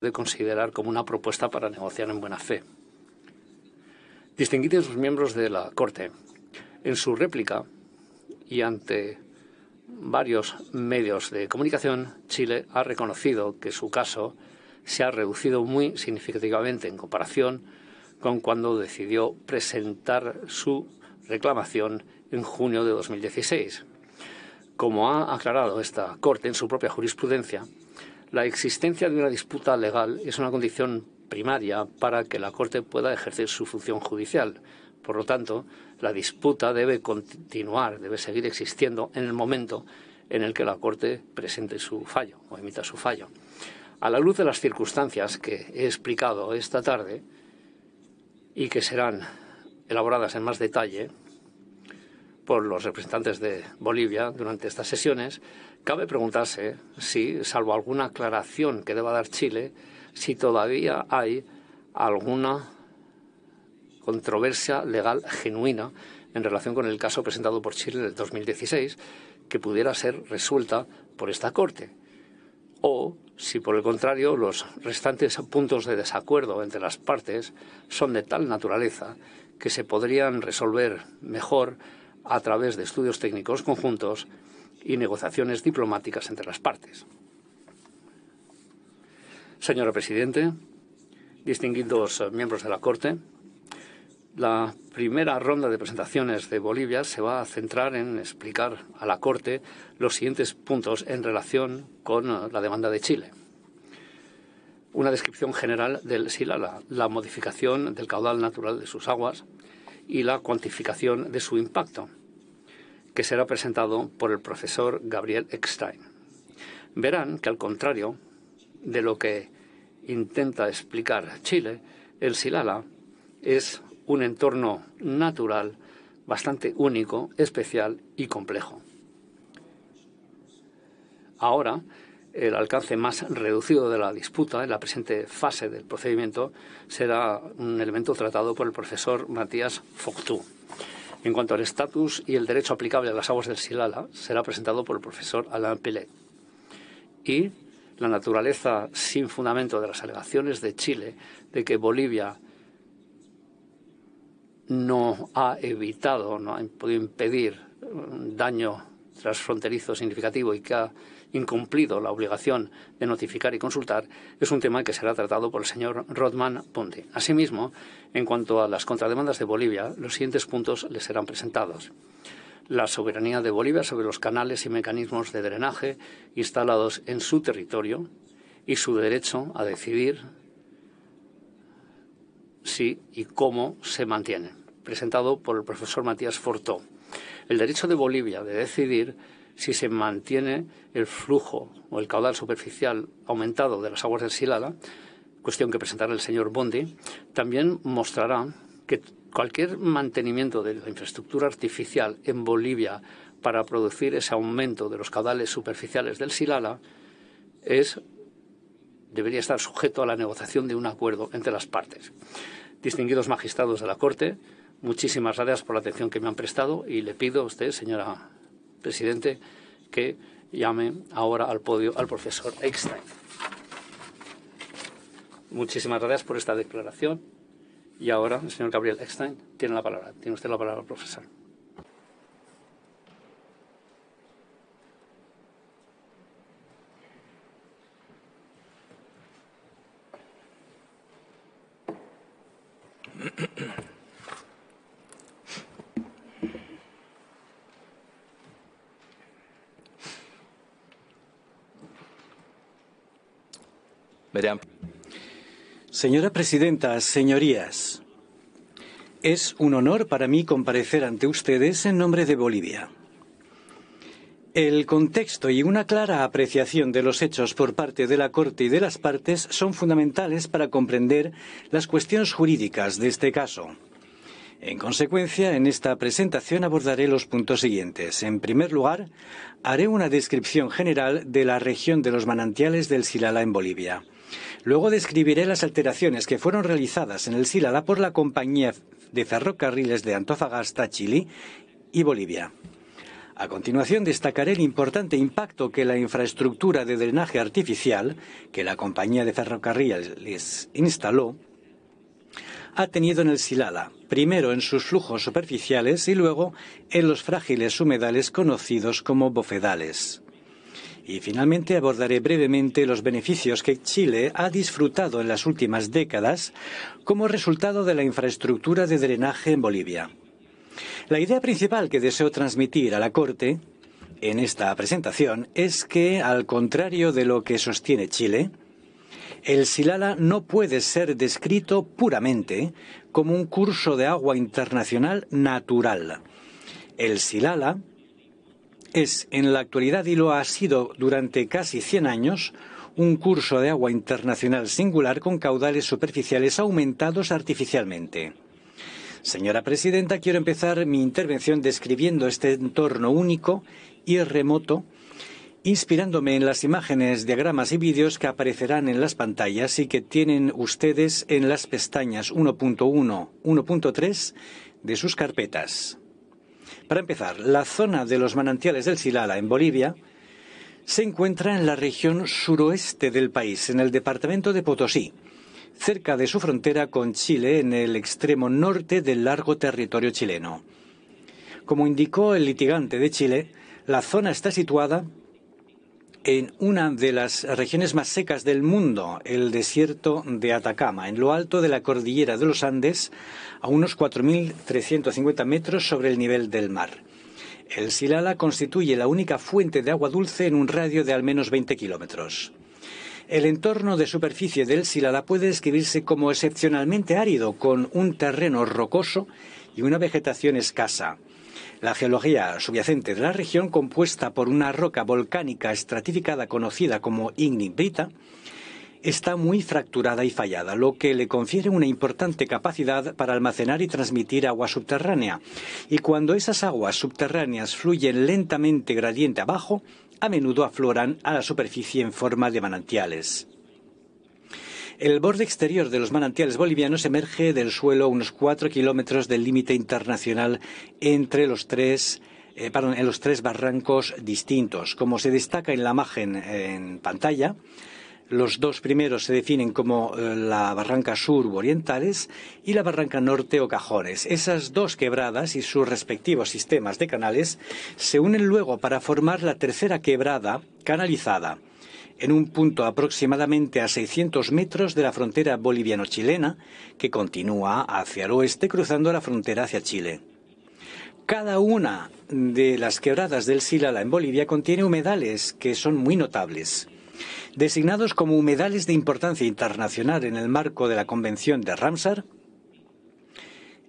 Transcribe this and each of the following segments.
de considerar como una propuesta para negociar en buena fe. Distinguidos miembros de la Corte, en su réplica y ante varios medios de comunicación, Chile ha reconocido que su caso se ha reducido muy significativamente en comparación con cuando decidió presentar su reclamación en junio de 2016. Como ha aclarado esta Corte en su propia jurisprudencia, la existencia de una disputa legal es una condición primaria para que la Corte pueda ejercer su función judicial. Por lo tanto, la disputa debe continuar, debe seguir existiendo en el momento en el que la Corte presente su fallo o emita su fallo. A la luz de las circunstancias que he explicado esta tarde y que serán elaboradas en más detalle por los representantes de Bolivia durante estas sesiones, Cabe preguntarse si, salvo alguna aclaración que deba dar Chile, si todavía hay alguna controversia legal genuina en relación con el caso presentado por Chile en el 2016 que pudiera ser resuelta por esta Corte. O si, por el contrario, los restantes puntos de desacuerdo entre las partes son de tal naturaleza que se podrían resolver mejor a través de estudios técnicos conjuntos y negociaciones diplomáticas entre las partes. Señora Presidente, distinguidos miembros de la Corte, la primera ronda de presentaciones de Bolivia se va a centrar en explicar a la Corte los siguientes puntos en relación con la demanda de Chile. Una descripción general del Silala, la modificación del caudal natural de sus aguas y la cuantificación de su impacto que será presentado por el profesor Gabriel Eckstein. Verán que, al contrario de lo que intenta explicar Chile, el Silala es un entorno natural bastante único, especial y complejo. Ahora, el alcance más reducido de la disputa en la presente fase del procedimiento será un elemento tratado por el profesor Matías Foctú. En cuanto al estatus y el derecho aplicable a las aguas del Silala, será presentado por el profesor Alain Pellet. Y la naturaleza sin fundamento de las alegaciones de Chile de que Bolivia no ha evitado, no ha podido impedir un daño transfronterizo significativo y que ha incumplido la obligación de notificar y consultar es un tema que será tratado por el señor Rodman Ponte. Asimismo, en cuanto a las contrademandas de Bolivia, los siguientes puntos les serán presentados la soberanía de Bolivia sobre los canales y mecanismos de drenaje instalados en su territorio y su derecho a decidir si y cómo se mantiene. presentado por el profesor Matías Fortó. El derecho de Bolivia de decidir si se mantiene el flujo o el caudal superficial aumentado de las aguas del Silala, cuestión que presentará el señor Bondi, también mostrará que cualquier mantenimiento de la infraestructura artificial en Bolivia para producir ese aumento de los caudales superficiales del Silala es debería estar sujeto a la negociación de un acuerdo entre las partes. Distinguidos magistrados de la Corte, muchísimas gracias por la atención que me han prestado y le pido a usted, señora presidente, que llame ahora al podio al profesor Eckstein. Muchísimas gracias por esta declaración. Y ahora señor Gabriel Eckstein tiene la palabra. Tiene usted la palabra, profesor. Señora presidenta, señorías, es un honor para mí comparecer ante ustedes en nombre de Bolivia. El contexto y una clara apreciación de los hechos por parte de la Corte y de las partes son fundamentales para comprender las cuestiones jurídicas de este caso. En consecuencia, en esta presentación abordaré los puntos siguientes. En primer lugar, haré una descripción general de la región de los manantiales del Silala en Bolivia. Luego describiré las alteraciones que fueron realizadas en el Silala por la compañía de ferrocarriles de Antofagasta, Chile y Bolivia. A continuación destacaré el importante impacto que la infraestructura de drenaje artificial que la compañía de ferrocarriles instaló ha tenido en el Silala, primero en sus flujos superficiales y luego en los frágiles humedales conocidos como bofedales. Y finalmente abordaré brevemente los beneficios que Chile ha disfrutado en las últimas décadas como resultado de la infraestructura de drenaje en Bolivia. La idea principal que deseo transmitir a la Corte en esta presentación es que, al contrario de lo que sostiene Chile, el Silala no puede ser descrito puramente como un curso de agua internacional natural. El Silala es en la actualidad y lo ha sido durante casi 100 años un curso de agua internacional singular con caudales superficiales aumentados artificialmente. Señora Presidenta, quiero empezar mi intervención describiendo este entorno único y remoto, inspirándome en las imágenes, diagramas y vídeos que aparecerán en las pantallas y que tienen ustedes en las pestañas 1.1, 1.3 de sus carpetas. Para empezar, la zona de los manantiales del Silala, en Bolivia, se encuentra en la región suroeste del país, en el departamento de Potosí, cerca de su frontera con Chile, en el extremo norte del largo territorio chileno. Como indicó el litigante de Chile, la zona está situada en una de las regiones más secas del mundo, el desierto de Atacama, en lo alto de la cordillera de los Andes, a unos 4.350 metros sobre el nivel del mar. El Silala constituye la única fuente de agua dulce en un radio de al menos 20 kilómetros. El entorno de superficie del Silala puede describirse como excepcionalmente árido, con un terreno rocoso y una vegetación escasa. La geología subyacente de la región, compuesta por una roca volcánica estratificada conocida como ignimbrita, está muy fracturada y fallada, lo que le confiere una importante capacidad para almacenar y transmitir agua subterránea. Y cuando esas aguas subterráneas fluyen lentamente gradiente abajo, a menudo afloran a la superficie en forma de manantiales. El borde exterior de los manantiales bolivianos emerge del suelo a unos cuatro kilómetros del límite internacional entre los tres eh, perdón, en los tres barrancos distintos. Como se destaca en la imagen eh, en pantalla, los dos primeros se definen como eh, la barranca sur u orientales y la barranca norte o cajones. Esas dos quebradas y sus respectivos sistemas de canales se unen luego para formar la tercera quebrada canalizada en un punto aproximadamente a 600 metros de la frontera boliviano-chilena, que continúa hacia el oeste cruzando la frontera hacia Chile. Cada una de las quebradas del Silala en Bolivia contiene humedales que son muy notables. Designados como humedales de importancia internacional en el marco de la Convención de Ramsar,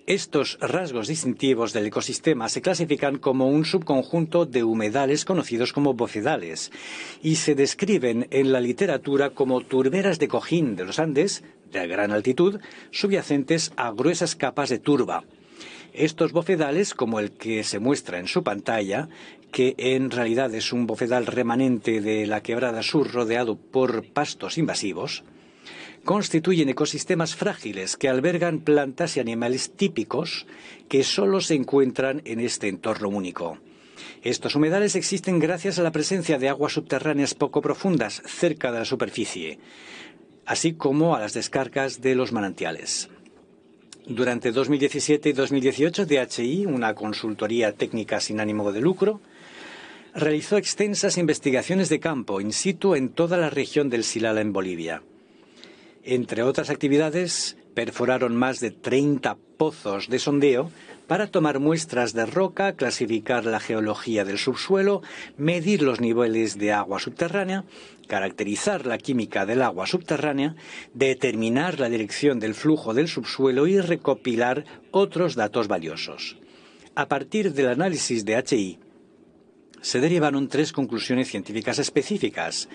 estos rasgos distintivos del ecosistema se clasifican como un subconjunto de humedales conocidos como bofedales y se describen en la literatura como turberas de cojín de los Andes, de gran altitud, subyacentes a gruesas capas de turba. Estos bofedales, como el que se muestra en su pantalla, que en realidad es un bofedal remanente de la quebrada sur rodeado por pastos invasivos, constituyen ecosistemas frágiles que albergan plantas y animales típicos que solo se encuentran en este entorno único. Estos humedales existen gracias a la presencia de aguas subterráneas poco profundas cerca de la superficie, así como a las descargas de los manantiales. Durante 2017 y 2018, DHI, una consultoría técnica sin ánimo de lucro, realizó extensas investigaciones de campo in situ en toda la región del Silala en Bolivia. Entre otras actividades, perforaron más de 30 pozos de sondeo para tomar muestras de roca, clasificar la geología del subsuelo, medir los niveles de agua subterránea, caracterizar la química del agua subterránea, determinar la dirección del flujo del subsuelo y recopilar otros datos valiosos. A partir del análisis de HI, se derivaron tres conclusiones científicas específicas.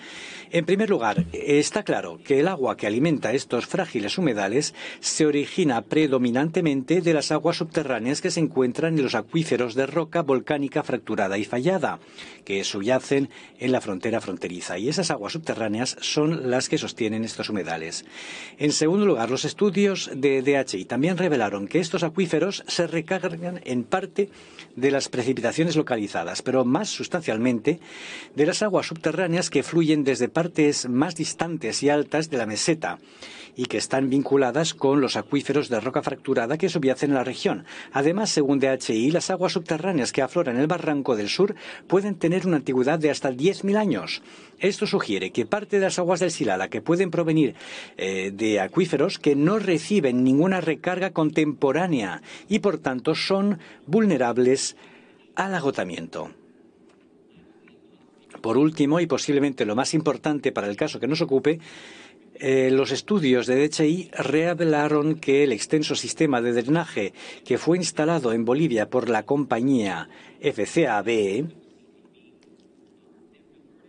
En primer lugar, está claro que el agua que alimenta estos frágiles humedales se origina predominantemente de las aguas subterráneas que se encuentran en los acuíferos de roca volcánica fracturada y fallada, que subyacen en la frontera fronteriza, y esas aguas subterráneas son las que sostienen estos humedales. En segundo lugar, los estudios de DHI también revelaron que estos acuíferos se recargan en parte de las precipitaciones localizadas, pero más sustancialmente de las aguas subterráneas que fluyen desde partes más distantes y altas de la meseta y que están vinculadas con los acuíferos de roca fracturada que subyacen a la región. Además, según DHI, las aguas subterráneas que afloran el barranco del sur pueden tener una antigüedad de hasta 10.000 años. Esto sugiere que parte de las aguas del Silala que pueden provenir eh, de acuíferos que no reciben ninguna recarga contemporánea y por tanto son vulnerables al agotamiento. Por último, y posiblemente lo más importante para el caso que nos ocupe, eh, los estudios de DHI revelaron que el extenso sistema de drenaje que fue instalado en Bolivia por la compañía FCAB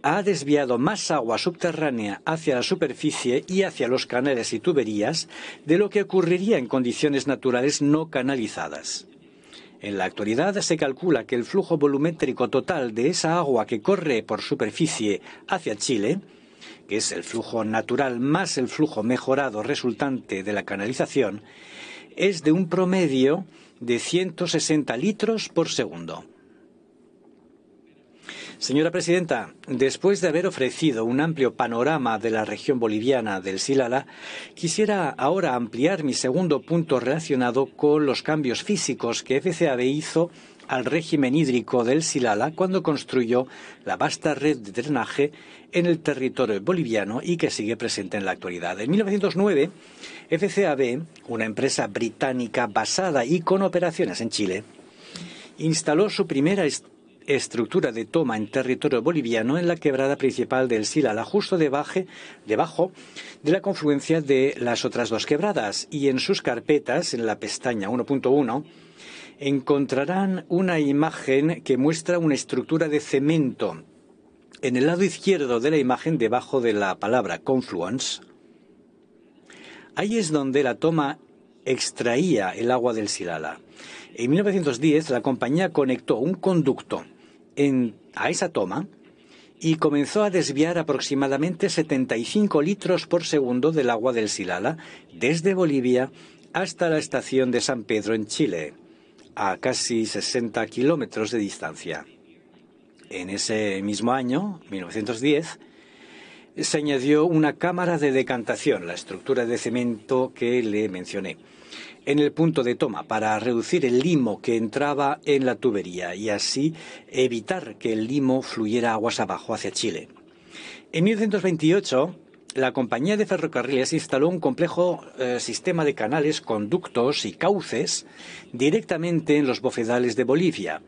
ha desviado más agua subterránea hacia la superficie y hacia los canales y tuberías de lo que ocurriría en condiciones naturales no canalizadas. En la actualidad se calcula que el flujo volumétrico total de esa agua que corre por superficie hacia Chile, que es el flujo natural más el flujo mejorado resultante de la canalización, es de un promedio de 160 litros por segundo. Señora presidenta, después de haber ofrecido un amplio panorama de la región boliviana del Silala, quisiera ahora ampliar mi segundo punto relacionado con los cambios físicos que FCAB hizo al régimen hídrico del Silala cuando construyó la vasta red de drenaje en el territorio boliviano y que sigue presente en la actualidad. En 1909, FCAB, una empresa británica basada y con operaciones en Chile, instaló su primera estructura de toma en territorio boliviano en la quebrada principal del Silala, justo debajo, de la confluencia de las otras dos quebradas. Y en sus carpetas, en la pestaña 1.1, encontrarán una imagen que muestra una estructura de cemento. En el lado izquierdo de la imagen, debajo de la palabra confluence, ahí es donde la toma extraía el agua del Silala. En 1910 la compañía conectó un conducto a esa toma y comenzó a desviar aproximadamente 75 litros por segundo del agua del Silala desde Bolivia hasta la estación de San Pedro en Chile, a casi 60 kilómetros de distancia. En ese mismo año, 1910, se añadió una cámara de decantación, la estructura de cemento que le mencioné en el punto de toma para reducir el limo que entraba en la tubería y así evitar que el limo fluyera aguas abajo hacia Chile. En 1928, la compañía de ferrocarriles instaló un complejo eh, sistema de canales, conductos y cauces directamente en los bofedales de Bolivia,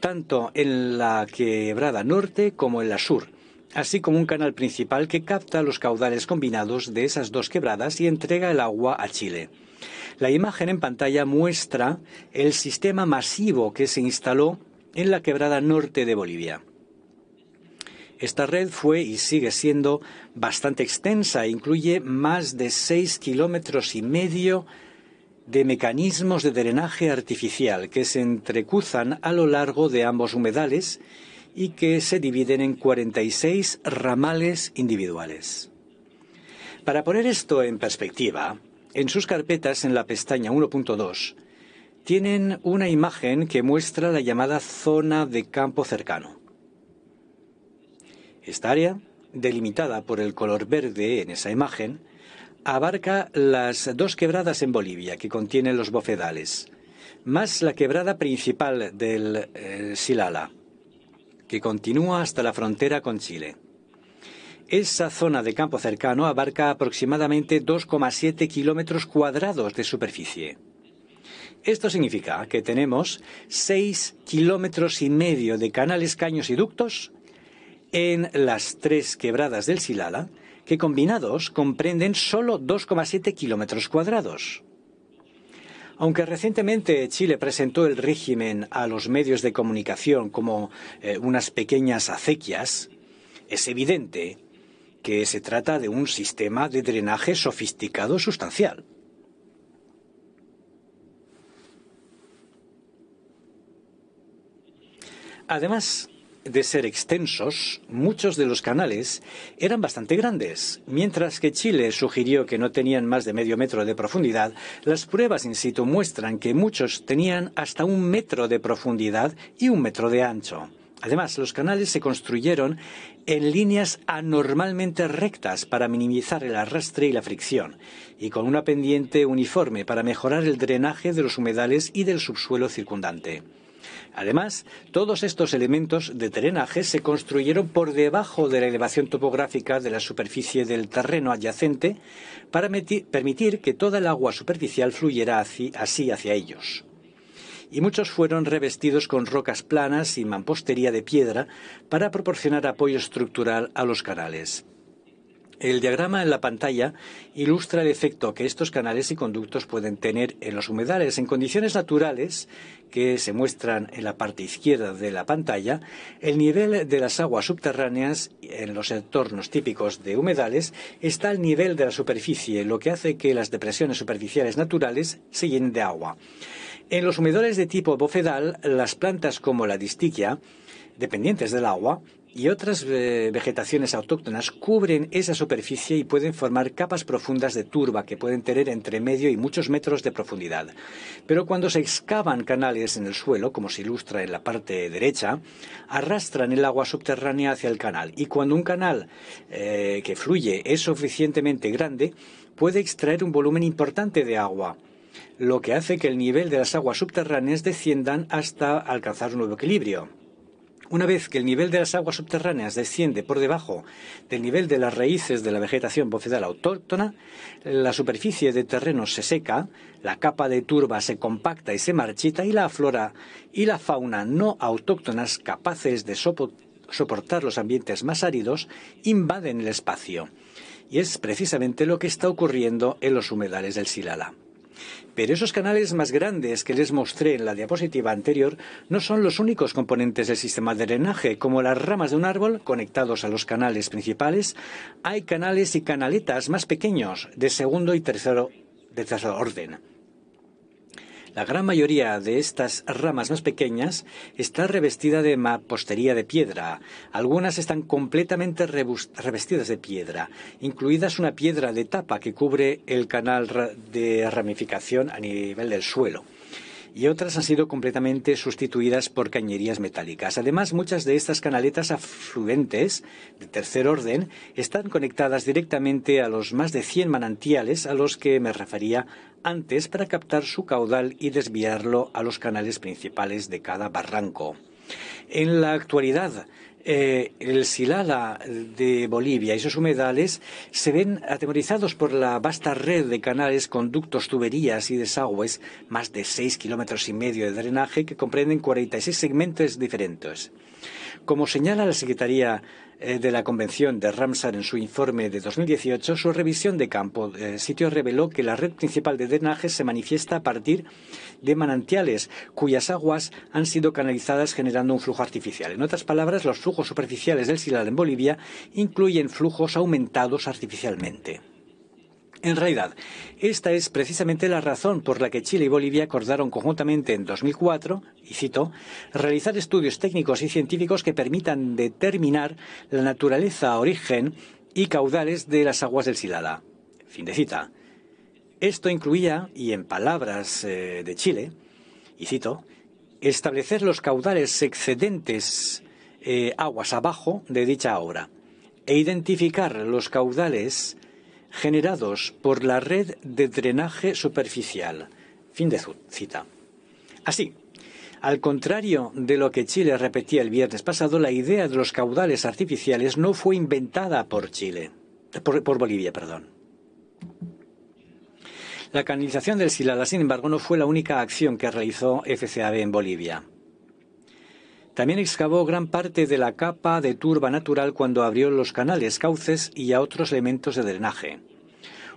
tanto en la quebrada norte como en la sur, así como un canal principal que capta los caudales combinados de esas dos quebradas y entrega el agua a Chile. La imagen en pantalla muestra el sistema masivo que se instaló en la quebrada norte de Bolivia. Esta red fue y sigue siendo bastante extensa e incluye más de seis kilómetros y medio de mecanismos de drenaje artificial que se entrecuzan a lo largo de ambos humedales y que se dividen en 46 ramales individuales. Para poner esto en perspectiva, en sus carpetas en la pestaña 1.2 tienen una imagen que muestra la llamada zona de campo cercano. Esta área, delimitada por el color verde en esa imagen, abarca las dos quebradas en Bolivia que contienen los bofedales, más la quebrada principal del eh, Silala, que continúa hasta la frontera con Chile. Esa zona de campo cercano abarca aproximadamente 2,7 kilómetros cuadrados de superficie. Esto significa que tenemos 6 kilómetros y medio de canales, caños y ductos en las tres quebradas del Silala, que combinados comprenden solo 2,7 kilómetros cuadrados. Aunque recientemente Chile presentó el régimen a los medios de comunicación como eh, unas pequeñas acequias, es evidente que se trata de un sistema de drenaje sofisticado sustancial. Además de ser extensos, muchos de los canales eran bastante grandes. Mientras que Chile sugirió que no tenían más de medio metro de profundidad, las pruebas in situ muestran que muchos tenían hasta un metro de profundidad y un metro de ancho. Además, los canales se construyeron en líneas anormalmente rectas para minimizar el arrastre y la fricción, y con una pendiente uniforme para mejorar el drenaje de los humedales y del subsuelo circundante. Además, todos estos elementos de drenaje se construyeron por debajo de la elevación topográfica de la superficie del terreno adyacente para permitir que toda el agua superficial fluyera así hacia ellos y muchos fueron revestidos con rocas planas y mampostería de piedra para proporcionar apoyo estructural a los canales. El diagrama en la pantalla ilustra el efecto que estos canales y conductos pueden tener en los humedales. En condiciones naturales, que se muestran en la parte izquierda de la pantalla, el nivel de las aguas subterráneas en los entornos típicos de humedales está al nivel de la superficie, lo que hace que las depresiones superficiales naturales se llenen de agua. En los humedales de tipo bofedal, las plantas como la distiquia, dependientes del agua, y otras eh, vegetaciones autóctonas cubren esa superficie y pueden formar capas profundas de turba que pueden tener entre medio y muchos metros de profundidad. Pero cuando se excavan canales en el suelo, como se ilustra en la parte derecha, arrastran el agua subterránea hacia el canal y cuando un canal eh, que fluye es suficientemente grande, puede extraer un volumen importante de agua lo que hace que el nivel de las aguas subterráneas desciendan hasta alcanzar un nuevo equilibrio. Una vez que el nivel de las aguas subterráneas desciende por debajo del nivel de las raíces de la vegetación bofedal autóctona, la superficie de terreno se seca, la capa de turba se compacta y se marchita y la flora y la fauna no autóctonas capaces de soportar los ambientes más áridos invaden el espacio. Y es precisamente lo que está ocurriendo en los humedales del Silala. Pero esos canales más grandes que les mostré en la diapositiva anterior no son los únicos componentes del sistema de drenaje. Como las ramas de un árbol conectados a los canales principales, hay canales y canaletas más pequeños de segundo y tercero, de tercer orden. La gran mayoría de estas ramas más pequeñas está revestida de mampostería de piedra. Algunas están completamente revestidas de piedra, incluidas una piedra de tapa que cubre el canal de ramificación a nivel del suelo y otras han sido completamente sustituidas por cañerías metálicas. Además, muchas de estas canaletas afluentes de tercer orden están conectadas directamente a los más de 100 manantiales a los que me refería antes para captar su caudal y desviarlo a los canales principales de cada barranco. En la actualidad, eh, el Silala de Bolivia y sus humedales se ven atemorizados por la vasta red de canales, conductos, tuberías y desagües, más de seis kilómetros y medio de drenaje que comprenden 46 segmentos diferentes. Como señala la Secretaría eh, de la Convención de Ramsar en su informe de 2018, su revisión de campo de eh, sitio reveló que la red principal de drenaje se manifiesta a partir de manantiales cuyas aguas han sido canalizadas generando un flujo artificial. En otras palabras, los flujos superficiales del Silal en Bolivia incluyen flujos aumentados artificialmente. En realidad, esta es precisamente la razón por la que Chile y Bolivia acordaron conjuntamente en 2004, y cito, realizar estudios técnicos y científicos que permitan determinar la naturaleza, origen y caudales de las aguas del Silada. Fin de cita. Esto incluía, y en palabras eh, de Chile, y cito, establecer los caudales excedentes eh, aguas abajo de dicha obra e identificar los caudales generados por la red de drenaje superficial. Fin de cita. Así, al contrario de lo que Chile repetía el viernes pasado, la idea de los caudales artificiales no fue inventada por Chile, por, Bolivia, perdón. La canalización del Silala, sin embargo, no fue la única acción que realizó FCAB en Bolivia. También excavó gran parte de la capa de turba natural cuando abrió los canales, cauces y a otros elementos de drenaje.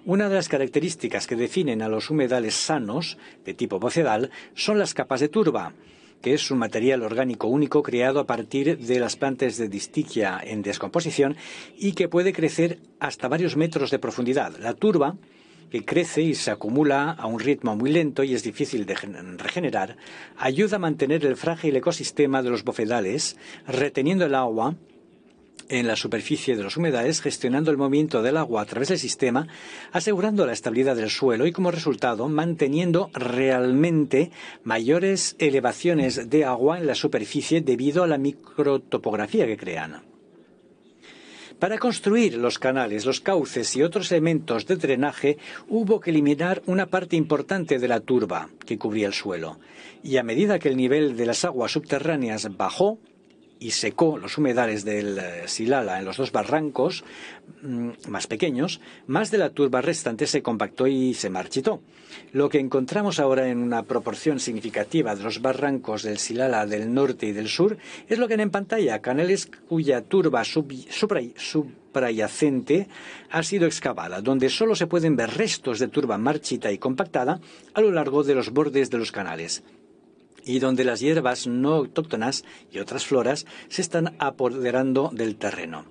Una de las características que definen a los humedales sanos, de tipo bocedal, son las capas de turba, que es un material orgánico único creado a partir de las plantas de distiquia en descomposición y que puede crecer hasta varios metros de profundidad. La turba que crece y se acumula a un ritmo muy lento y es difícil de regenerar, ayuda a mantener el frágil ecosistema de los bofedales, reteniendo el agua en la superficie de los humedales, gestionando el movimiento del agua a través del sistema, asegurando la estabilidad del suelo y como resultado manteniendo realmente mayores elevaciones de agua en la superficie debido a la microtopografía que crean. Para construir los canales, los cauces y otros elementos de drenaje, hubo que eliminar una parte importante de la turba que cubría el suelo. Y a medida que el nivel de las aguas subterráneas bajó, y secó los humedales del eh, Silala en los dos barrancos mm, más pequeños, más de la turba restante se compactó y se marchitó. Lo que encontramos ahora en una proporción significativa de los barrancos del Silala del norte y del sur es lo que en pantalla, canales cuya turba subrayacente ha sido excavada, donde solo se pueden ver restos de turba marchita y compactada a lo largo de los bordes de los canales y donde las hierbas no autóctonas y otras floras se están apoderando del terreno.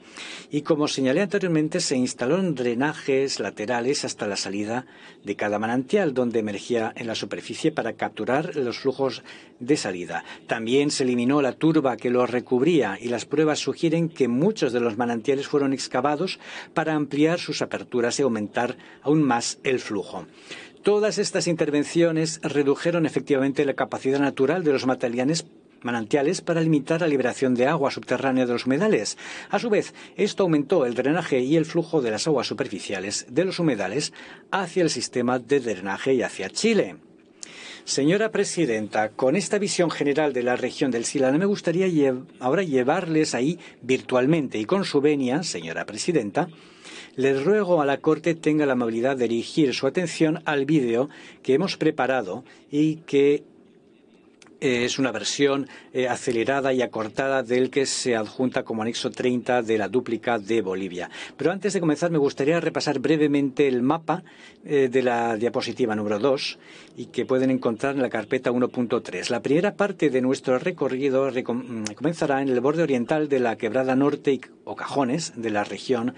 Y como señalé anteriormente, se instalaron drenajes laterales hasta la salida de cada manantial donde emergía en la superficie para capturar los flujos de salida. También se eliminó la turba que lo recubría y las pruebas sugieren que muchos de los manantiales fueron excavados para ampliar sus aperturas y aumentar aún más el flujo. Todas estas intervenciones redujeron efectivamente la capacidad natural de los materiales manantiales para limitar la liberación de agua subterránea de los humedales. A su vez, esto aumentó el drenaje y el flujo de las aguas superficiales de los humedales hacia el sistema de drenaje y hacia Chile. Señora Presidenta, con esta visión general de la región del Silano me gustaría ahora llevarles ahí virtualmente y con su venia, señora Presidenta, les ruego a la Corte tenga la amabilidad de dirigir su atención al vídeo que hemos preparado y que eh, es una versión eh, acelerada y acortada del que se adjunta como anexo 30 de la dúplica de Bolivia. Pero antes de comenzar me gustaría repasar brevemente el mapa eh, de la diapositiva número 2 y que pueden encontrar en la carpeta 1.3. La primera parte de nuestro recorrido mm, comenzará en el borde oriental de la quebrada norte o cajones de la región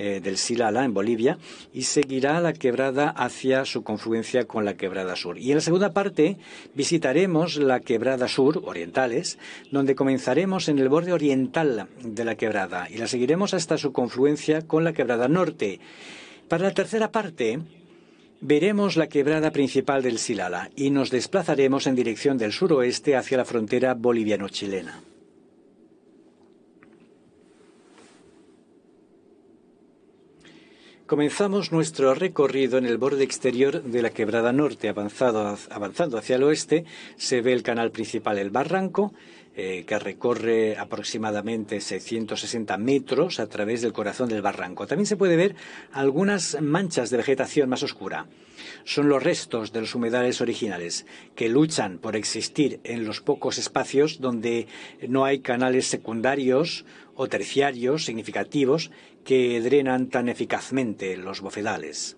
eh, del Silala, en Bolivia, y seguirá la quebrada hacia su confluencia con la quebrada sur. Y en la segunda parte visitaremos la quebrada sur, orientales, donde comenzaremos en el borde oriental de la quebrada y la seguiremos hasta su confluencia con la quebrada norte. Para la tercera parte, veremos la quebrada principal del Silala y nos desplazaremos en dirección del suroeste hacia la frontera boliviano-chilena. Comenzamos nuestro recorrido en el borde exterior de la quebrada norte. avanzando hacia el oeste se ve el canal principal, el barranco, eh, que recorre aproximadamente 660 metros a través del corazón del barranco. También se puede ver algunas manchas de vegetación más oscura. Son los restos de los humedales originales, que luchan por existir en los pocos espacios donde no hay canales secundarios o terciarios significativos que drenan tan eficazmente los bofedales.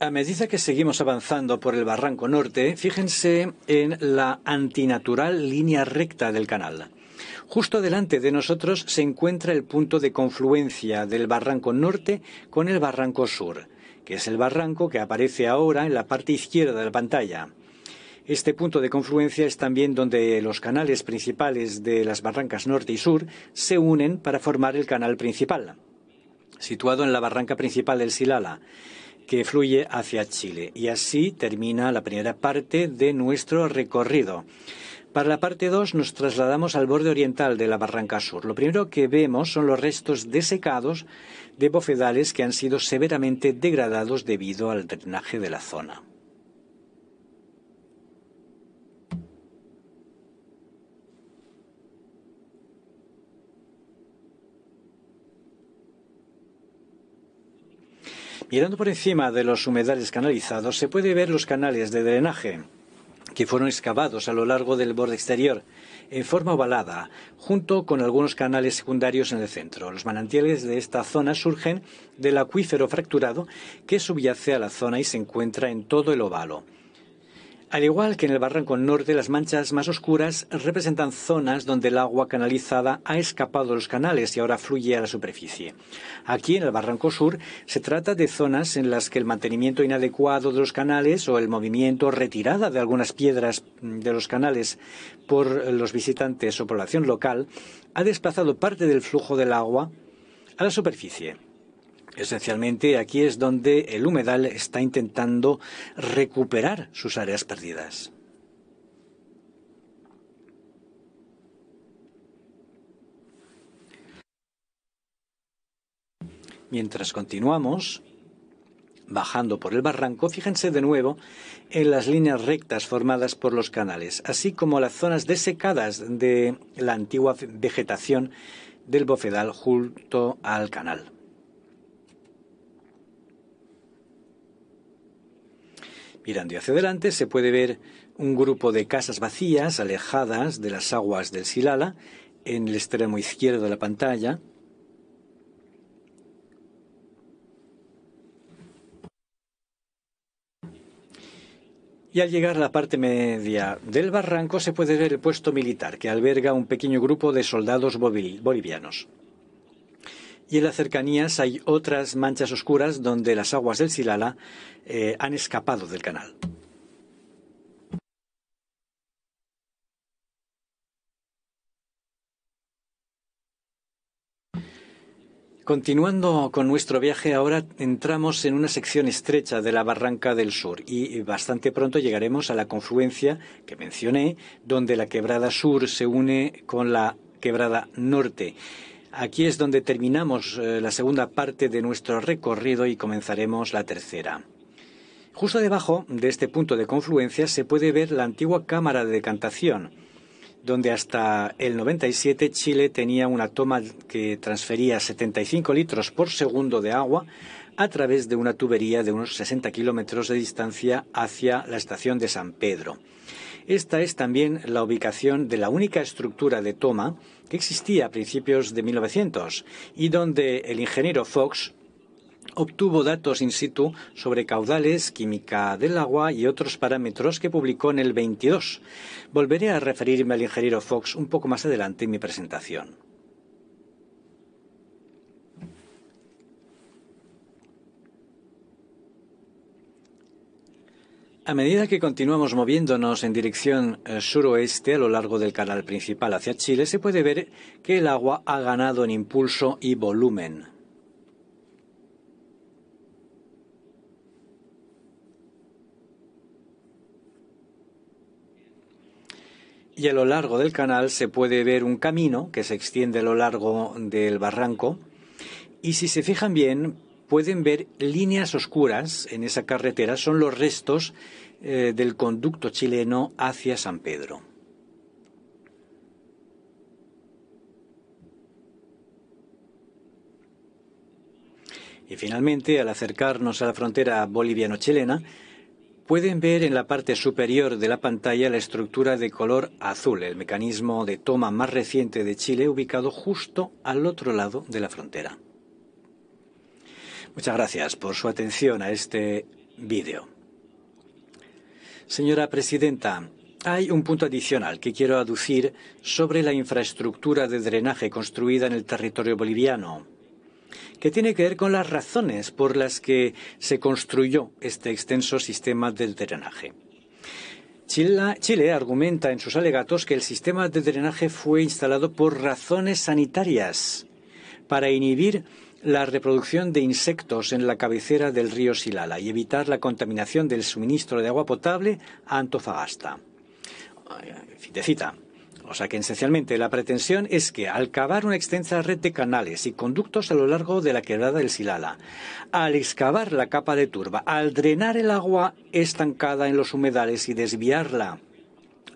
A medida que seguimos avanzando por el barranco norte, fíjense en la antinatural línea recta del canal. Justo delante de nosotros se encuentra el punto de confluencia del barranco norte con el barranco sur, que es el barranco que aparece ahora en la parte izquierda de la pantalla. Este punto de confluencia es también donde los canales principales de las barrancas norte y sur se unen para formar el canal principal, situado en la barranca principal del Silala que fluye hacia Chile. Y así termina la primera parte de nuestro recorrido. Para la parte 2 nos trasladamos al borde oriental de la Barranca Sur. Lo primero que vemos son los restos desecados de bofedales que han sido severamente degradados debido al drenaje de la zona. Mirando por encima de los humedales canalizados se puede ver los canales de drenaje que fueron excavados a lo largo del borde exterior en forma ovalada, junto con algunos canales secundarios en el centro. Los manantiales de esta zona surgen del acuífero fracturado que subyace a la zona y se encuentra en todo el ovalo. Al igual que en el barranco norte, las manchas más oscuras representan zonas donde el agua canalizada ha escapado de los canales y ahora fluye a la superficie. Aquí, en el barranco sur, se trata de zonas en las que el mantenimiento inadecuado de los canales o el movimiento retirada de algunas piedras mm, de los canales por los visitantes o población local ha desplazado parte del flujo del agua a la superficie. Esencialmente aquí es donde el humedal está intentando recuperar sus áreas perdidas. Mientras continuamos bajando por el barranco, fíjense de nuevo en las líneas rectas formadas por los canales, así como las zonas desecadas de la antigua vegetación del bofedal junto al canal. Mirando hacia adelante se puede ver un grupo de casas vacías, alejadas de las aguas del Silala, en el extremo izquierdo de la pantalla. Y al llegar a la parte media del barranco se puede ver el puesto militar, que alberga un pequeño grupo de soldados bolivianos. Y en las cercanías hay otras manchas oscuras donde las aguas del Silala eh, han escapado del canal. Continuando con nuestro viaje, ahora entramos en una sección estrecha de la Barranca del Sur y bastante pronto llegaremos a la confluencia que mencioné, donde la quebrada sur se une con la quebrada norte. Aquí es donde terminamos eh, la segunda parte de nuestro recorrido y comenzaremos la tercera. Justo debajo de este punto de confluencia se puede ver la antigua cámara de decantación, donde hasta el 97 Chile tenía una toma que transfería 75 litros por segundo de agua a través de una tubería de unos 60 kilómetros de distancia hacia la estación de San Pedro. Esta es también la ubicación de la única estructura de toma que existía a principios de 1900 y donde el ingeniero Fox obtuvo datos in situ sobre caudales, química del agua y otros parámetros que publicó en el 22. Volveré a referirme al ingeniero Fox un poco más adelante en mi presentación. A medida que continuamos moviéndonos en dirección eh, suroeste a lo largo del canal principal hacia Chile, se puede ver que el agua ha ganado en impulso y volumen. Y a lo largo del canal se puede ver un camino que se extiende a lo largo del barranco. Y si se fijan bien, pueden ver líneas oscuras en esa carretera, son los restos eh, del conducto chileno hacia San Pedro. Y finalmente, al acercarnos a la frontera boliviano-chilena, pueden ver en la parte superior de la pantalla la estructura de color azul, el mecanismo de toma más reciente de Chile ubicado justo al otro lado de la frontera. Muchas gracias por su atención a este vídeo. Señora presidenta, hay un punto adicional que quiero aducir sobre la infraestructura de drenaje construida en el territorio boliviano, que tiene que ver con las razones por las que se construyó este extenso sistema del drenaje. Chile, Chile argumenta en sus alegatos que el sistema de drenaje fue instalado por razones sanitarias, para inhibir la reproducción de insectos en la cabecera del río Silala y evitar la contaminación del suministro de agua potable a Antofagasta. cita. O sea que esencialmente la pretensión es que al cavar una extensa red de canales y conductos a lo largo de la quebrada del Silala, al excavar la capa de turba, al drenar el agua estancada en los humedales y desviarla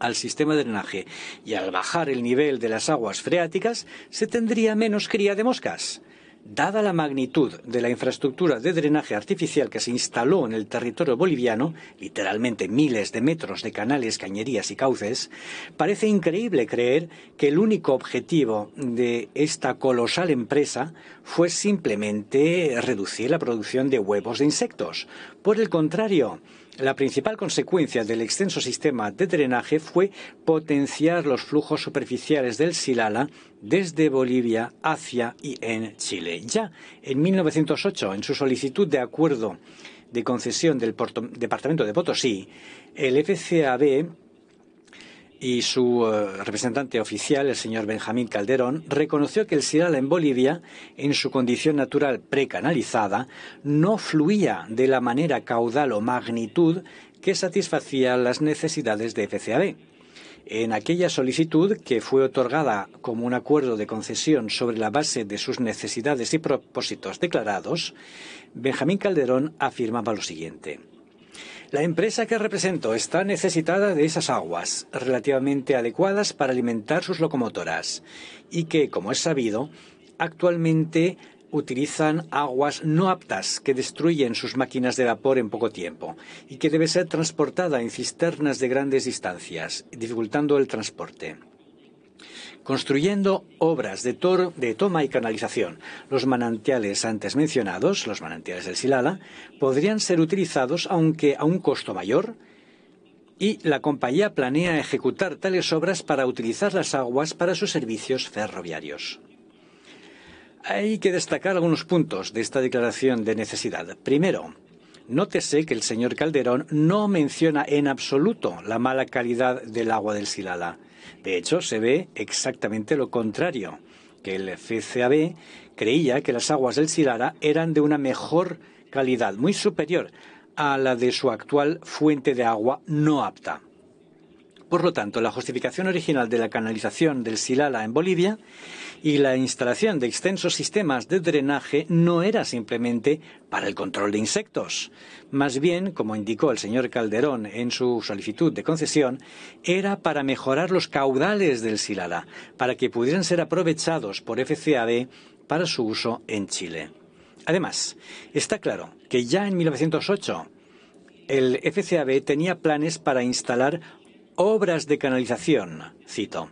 al sistema de drenaje y al bajar el nivel de las aguas freáticas, se tendría menos cría de moscas Dada la magnitud de la infraestructura de drenaje artificial que se instaló en el territorio boliviano, literalmente miles de metros de canales, cañerías y cauces, parece increíble creer que el único objetivo de esta colosal empresa fue simplemente reducir la producción de huevos de insectos. Por el contrario, la principal consecuencia del extenso sistema de drenaje fue potenciar los flujos superficiales del Silala desde Bolivia hacia y en Chile. Ya en 1908, en su solicitud de acuerdo de concesión del Departamento de Potosí, el FCAB y su eh, representante oficial, el señor Benjamín Calderón, reconoció que el Siral en Bolivia, en su condición natural precanalizada, no fluía de la manera caudal o magnitud que satisfacía las necesidades de FCAB. En aquella solicitud, que fue otorgada como un acuerdo de concesión sobre la base de sus necesidades y propósitos declarados, Benjamín Calderón afirmaba lo siguiente. La empresa que represento está necesitada de esas aguas, relativamente adecuadas para alimentar sus locomotoras, y que, como es sabido, actualmente utilizan aguas no aptas que destruyen sus máquinas de vapor en poco tiempo y que debe ser transportada en cisternas de grandes distancias, dificultando el transporte construyendo obras de, toma y canalización. Los manantiales antes mencionados, los manantiales del Silala, podrían ser utilizados aunque a un costo mayor y la compañía planea ejecutar tales obras para utilizar las aguas para sus servicios ferroviarios. Hay que destacar algunos puntos de esta declaración de necesidad. Primero, Nótese que el señor Calderón no menciona en absoluto la mala calidad del agua del Silala. De hecho, se ve exactamente lo contrario, que el CCAB creía que las aguas del Silala eran de una mejor calidad, muy superior a la de su actual fuente de agua no apta. Por lo tanto, la justificación original de la canalización del Silala en Bolivia y la instalación de extensos sistemas de drenaje no era simplemente para el control de insectos. Más bien, como indicó el señor Calderón en su solicitud de concesión, era para mejorar los caudales del Silala, para que pudieran ser aprovechados por FCAB para su uso en Chile. Además, está claro que ya en 1908 el FCAB tenía planes para instalar obras de canalización, cito,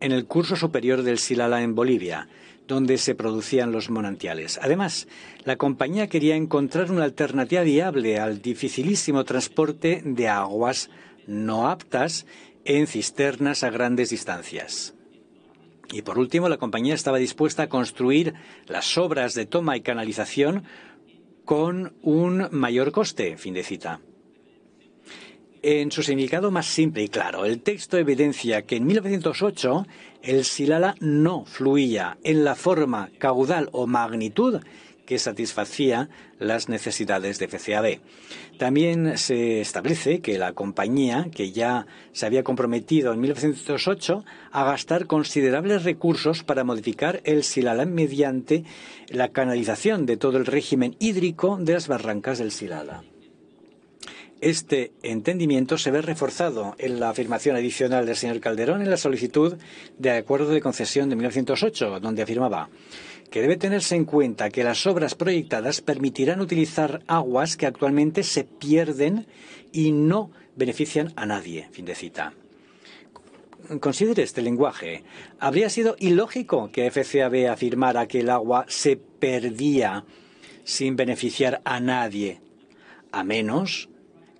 en el curso superior del Silala en Bolivia, donde se producían los monantiales. Además, la compañía quería encontrar una alternativa viable al dificilísimo transporte de aguas no aptas en cisternas a grandes distancias. Y por último, la compañía estaba dispuesta a construir las obras de toma y canalización con un mayor coste, fin de cita. En su significado más simple y claro, el texto evidencia que en 1908 el silala no fluía en la forma caudal o magnitud que satisfacía las necesidades de FCAB. También se establece que la compañía, que ya se había comprometido en 1908 a gastar considerables recursos para modificar el Silala mediante la canalización de todo el régimen hídrico de las barrancas del Silala. Este entendimiento se ve reforzado en la afirmación adicional del señor Calderón en la solicitud de acuerdo de concesión de 1908, donde afirmaba que debe tenerse en cuenta que las obras proyectadas permitirán utilizar aguas que actualmente se pierden y no benefician a nadie. Fin de cita. Considere este lenguaje. Habría sido ilógico que FCAB afirmara que el agua se perdía sin beneficiar a nadie, a menos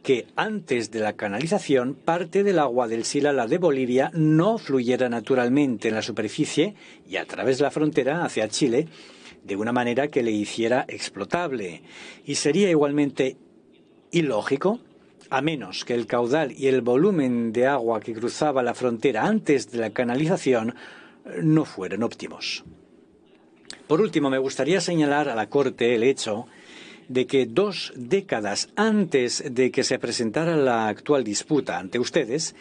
que antes de la canalización parte del agua del Silala de Bolivia no fluyera naturalmente en la superficie y a través de la frontera hacia Chile de una manera que le hiciera explotable. Y sería igualmente ilógico, a menos que el caudal y el volumen de agua que cruzaba la frontera antes de la canalización no fueran óptimos. Por último, me gustaría señalar a la Corte el hecho de que dos décadas antes de que se presentara la actual disputa ante ustedes,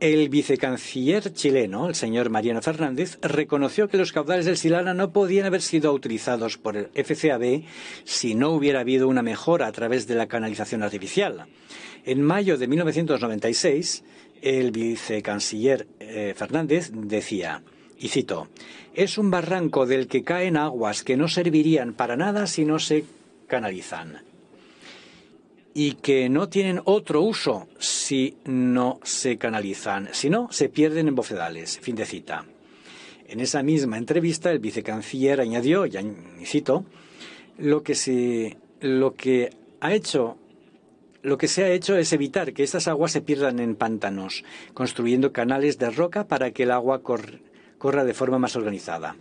el vicecanciller chileno, el señor Mariano Fernández, reconoció que los caudales del Silana no podían haber sido utilizados por el FCAB si no hubiera habido una mejora a través de la canalización artificial. En mayo de 1996, el vicecanciller eh, Fernández decía, y cito, es un barranco del que caen aguas que no servirían para nada si no se canalizan y que no tienen otro uso si no se canalizan, si no, se pierden en bofedales. Fin de cita. En esa misma entrevista, el vicecanciller añadió, y cito, lo que, se, lo que ha hecho lo que se ha hecho es evitar que estas aguas se pierdan en pantanos, construyendo canales de roca para que el agua corra de forma más organizada.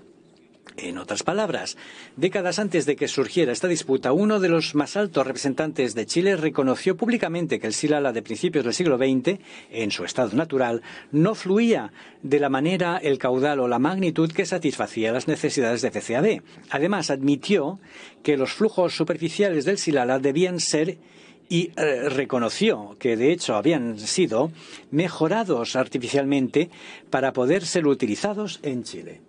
En otras palabras, décadas antes de que surgiera esta disputa, uno de los más altos representantes de Chile reconoció públicamente que el Silala de principios del siglo XX, en su estado natural, no fluía de la manera, el caudal o la magnitud que satisfacía las necesidades de CCAD. Además, admitió que los flujos superficiales del Silala debían ser y eh, reconoció que de hecho habían sido mejorados artificialmente para poder ser utilizados en Chile.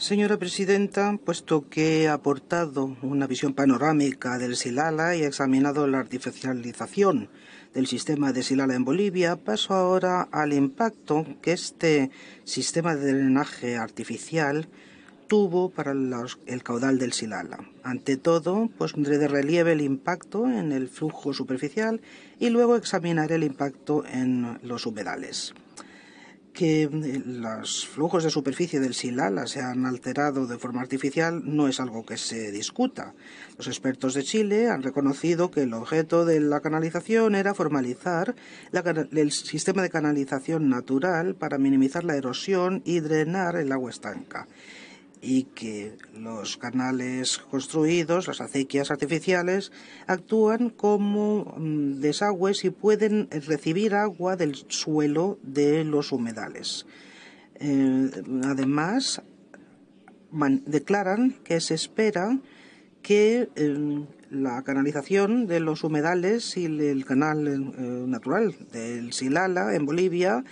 Señora Presidenta, puesto que he aportado una visión panorámica del Silala y he examinado la artificialización del sistema de Silala en Bolivia, paso ahora al impacto que este sistema de drenaje artificial tuvo para el caudal del Silala. Ante todo, pues, pondré de relieve el impacto en el flujo superficial y luego examinaré el impacto en los humedales que eh, los flujos de superficie del Silala se han alterado de forma artificial no es algo que se discuta. Los expertos de Chile han reconocido que el objeto de la canalización era formalizar el sistema de canalización natural para minimizar la erosión y drenar el agua estanca y que los canales construidos, las acequias artificiales, actúan como mm, desagües y pueden recibir agua del suelo de los humedales. Eh, además, declaran que se espera que eh, la canalización de los humedales y el canal eh, natural del Silala en Bolivia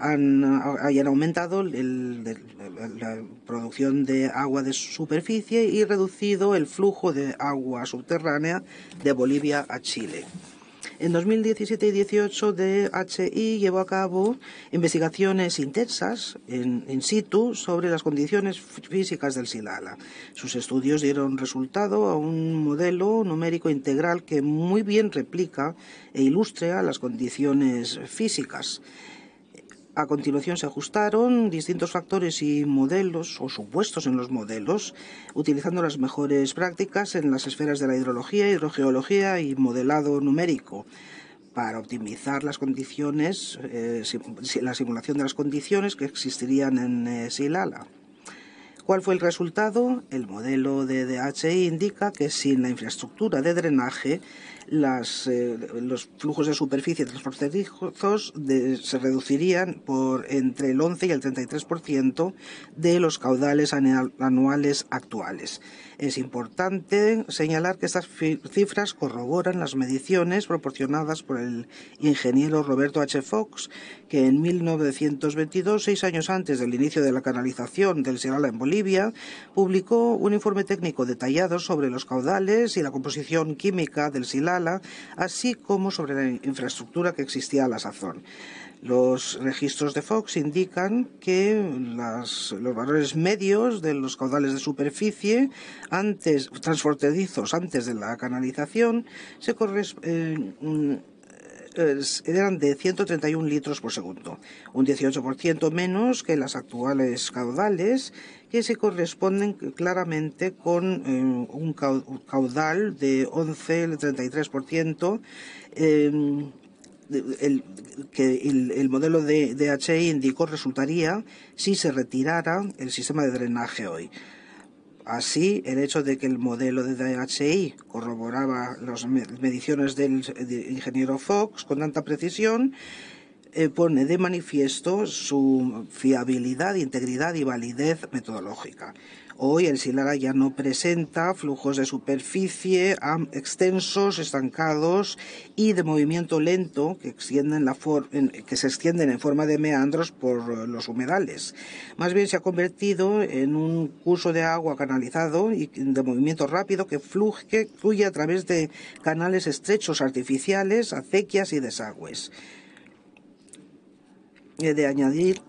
han, hayan aumentado la producción de agua de superficie y reducido el flujo de agua subterránea de Bolivia a Chile. En 2017 y 2018, DHI llevó a cabo investigaciones intensas en, in situ sobre las condiciones físicas del Silala. Sus estudios dieron resultado a un modelo numérico integral que muy bien replica e ilustra las condiciones físicas. A continuación se ajustaron distintos factores y modelos o supuestos en los modelos, utilizando las mejores prácticas en las esferas de la hidrología, hidrogeología y modelado numérico para optimizar las condiciones, eh, la simulación de las condiciones que existirían en eh, Silala. ¿Cuál fue el resultado? El modelo de DHI indica que sin la infraestructura de drenaje las, eh, los flujos de superficie de se reducirían por entre el 11 y el 33% de los caudales anuales actuales. Es importante señalar que estas cifras corroboran las mediciones proporcionadas por el ingeniero Roberto H. Fox, que en 1922, seis años antes del inicio de la canalización del Silala en Bolivia, publicó un informe técnico detallado sobre los caudales y la composición química del Silala, así como sobre la infraestructura que existía a la sazón. Los registros de Fox indican que los valores medios de los caudales de superficie antes transfronterizos antes de la canalización se eh, mm, eh, eran de 131 litros por segundo, un 18% menos que las actuales caudales, que se corresponden claramente con eh, un caudal de 11,33%, el, que el, modelo de DHI indicó resultaría si se retirara el sistema de drenaje hoy. Así, el hecho de que el modelo de DHI corroboraba las mediciones del, ingeniero Fox con tanta precisión eh, pone de manifiesto su fiabilidad, integridad y validez metodológica. Hoy el Silara ya no presenta flujos de superficie extensos, estancados y de movimiento lento que, se extienden en forma de meandros por eh, los humedales. Más bien se ha convertido en un curso de agua canalizado y de movimiento rápido que, fluye a través de canales estrechos artificiales, acequias y desagües. de añadir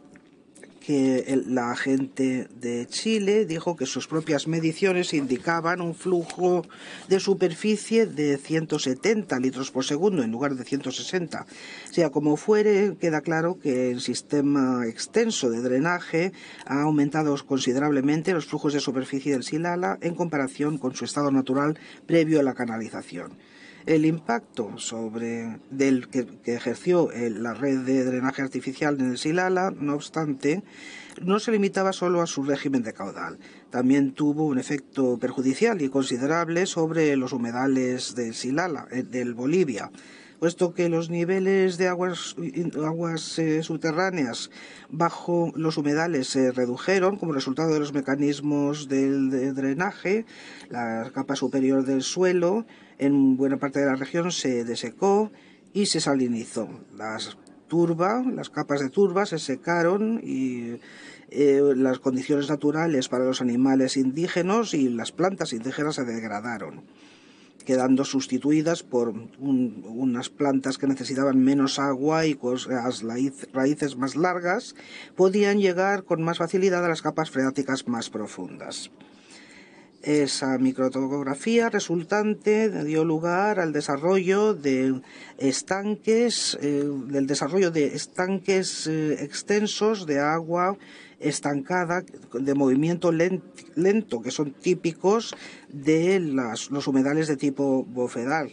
que la gente de Chile dijo que sus propias mediciones indicaban un flujo de superficie de 170 litros por segundo en lugar de 160. Sea como fuere, queda claro que el sistema extenso de drenaje ha aumentado considerablemente los flujos de superficie del Silala en comparación con su estado natural previo a la canalización el impacto sobre del que, ejerció eh, la red de drenaje artificial en el Silala, no obstante, no se limitaba solo a su régimen de caudal. También tuvo un efecto perjudicial y considerable sobre los humedales del Silala, eh, del Bolivia, puesto que los niveles de aguas, eh, subterráneas bajo los humedales se redujeron como resultado de los mecanismos del drenaje, la capa superior del suelo, en buena parte de la región se desecó y se salinizó. Las las capas de turba se secaron y eh, las condiciones naturales para los animales indígenas y las plantas indígenas se degradaron, quedando sustituidas por unas plantas que necesitaban menos agua y con raíces más largas podían llegar con más facilidad a las capas freáticas más profundas. Esa microtopografía resultante dio lugar al desarrollo de estanques, eh, del desarrollo de estanques eh, extensos de agua estancada de movimiento lento, que son típicos de los humedales de tipo bofedal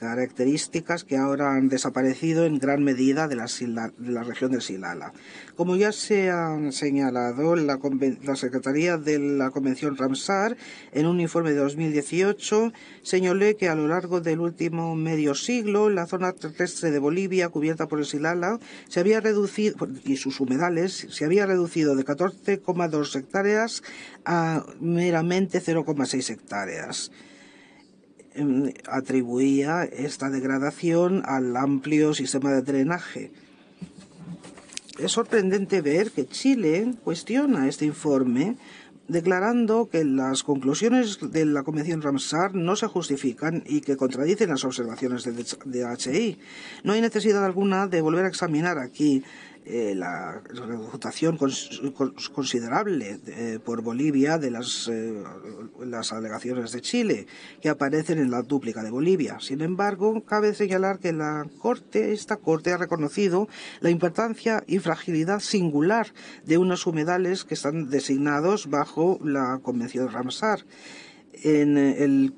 características que ahora han desaparecido en gran medida de la, región del Silala. Como ya se ha señalado, la, la Secretaría de la Convención Ramsar, en un informe de 2018, señaló que a lo largo del último medio siglo, la zona terrestre de Bolivia, cubierta por el Silala, se había reducido, y sus humedales, se había reducido de 14,2 hectáreas a meramente 0,6 hectáreas. Em, atribuía esta degradación al amplio sistema de drenaje. Es sorprendente ver que Chile cuestiona este informe declarando que las conclusiones de la Convención Ramsar no se justifican y que contradicen las observaciones de HI. No hay necesidad alguna de volver a examinar aquí eh, la reputación considerable eh, por Bolivia de las, eh, las alegaciones de Chile que aparecen en la dúplica de Bolivia. Sin embargo, cabe señalar que la Corte, esta Corte ha reconocido la importancia y fragilidad singular de unos humedales que están designados bajo la Convención Ramsar. En eh, el,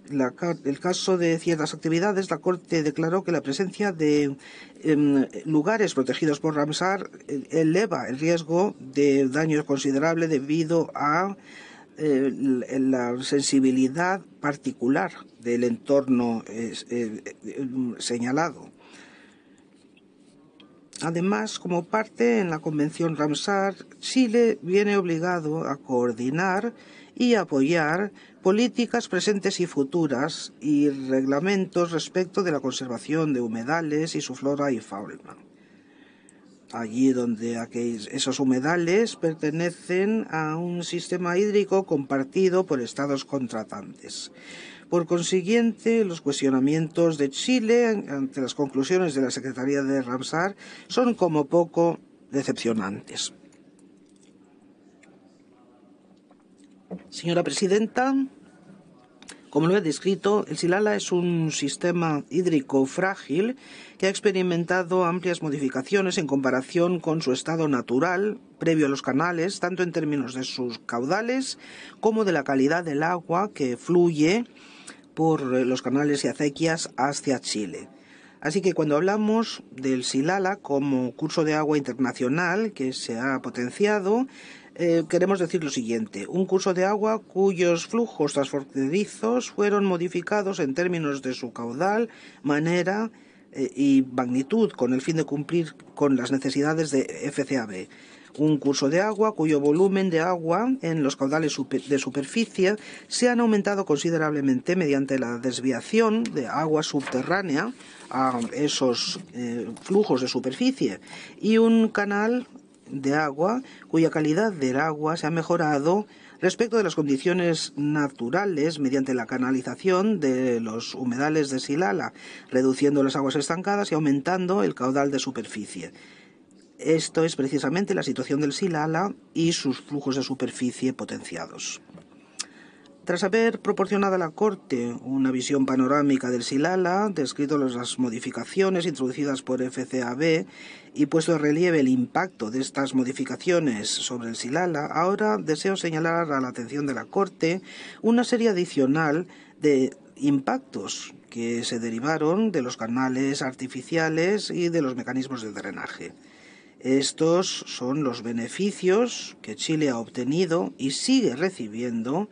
caso de ciertas actividades, la Corte declaró que la presencia de em, lugares protegidos por Ramsar eh, eleva el riesgo de daños considerable debido a eh, la sensibilidad particular del entorno em, señalado. Además, como parte en la Convención Ramsar, Chile viene obligado a coordinar y apoyar políticas presentes y futuras y reglamentos respecto de la conservación de humedales y su flora y fauna. Allí donde esos humedales pertenecen a un sistema hídrico compartido por estados contratantes. Por consiguiente, los cuestionamientos de Chile ante las conclusiones de la Secretaría de Ramsar son como poco decepcionantes. Señora presidenta, como lo he descrito, el Silala es un sistema hídrico frágil que ha experimentado amplias modificaciones en comparación con su estado natural previo a los canales, tanto en términos de sus caudales como de la calidad del agua que fluye por eh, los canales y acequias hacia Chile. Así que cuando hablamos del Silala como curso de agua internacional que se ha potenciado, eh, queremos decir lo siguiente, un curso de agua cuyos flujos transfronterizos fueron modificados en términos de su caudal, manera eh, y magnitud con el fin de cumplir con las necesidades de FCAB un curso de agua cuyo volumen de agua en los caudales de superficie se han aumentado considerablemente mediante la desviación de agua subterránea a esos eh, flujos de superficie y un canal de agua, cuya calidad del agua se ha mejorado respecto de las condiciones naturales mediante la canalización de los humedales de Silala, reduciendo las aguas estancadas y aumentando el caudal de superficie. Esto es precisamente la situación del Silala y sus flujos de superficie potenciados. Tras haber proporcionado a la Corte una visión panorámica del Silala, descrito las modificaciones introducidas por FCAB y puesto en relieve el impacto de estas modificaciones sobre el Silala, ahora deseo señalar a la atención de la Corte una serie adicional de impactos que se derivaron de los canales artificiales y de los mecanismos de drenaje. Estos son los beneficios que Chile ha obtenido y sigue recibiendo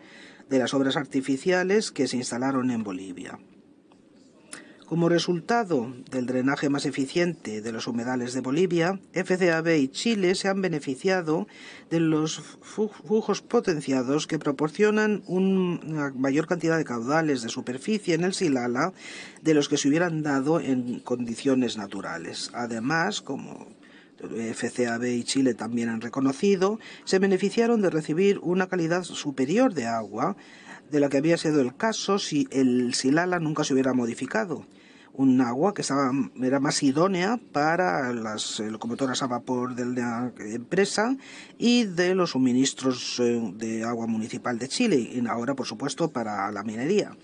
de las obras artificiales que se instalaron en Bolivia. Como resultado del drenaje más eficiente de los humedales de Bolivia, FCAB y Chile se han beneficiado de los flujos potenciados que proporcionan una mayor cantidad de caudales de superficie en el Silala de los que se hubieran dado en condiciones naturales. Además, como FCAB y Chile también han reconocido, se beneficiaron de recibir una calidad superior de agua de la que había sido el caso si el Silala nunca se hubiera modificado. Un agua que era más idónea para las locomotoras a vapor de la empresa y de los suministros eh, de agua municipal de Chile, y ahora, por supuesto, para la minería.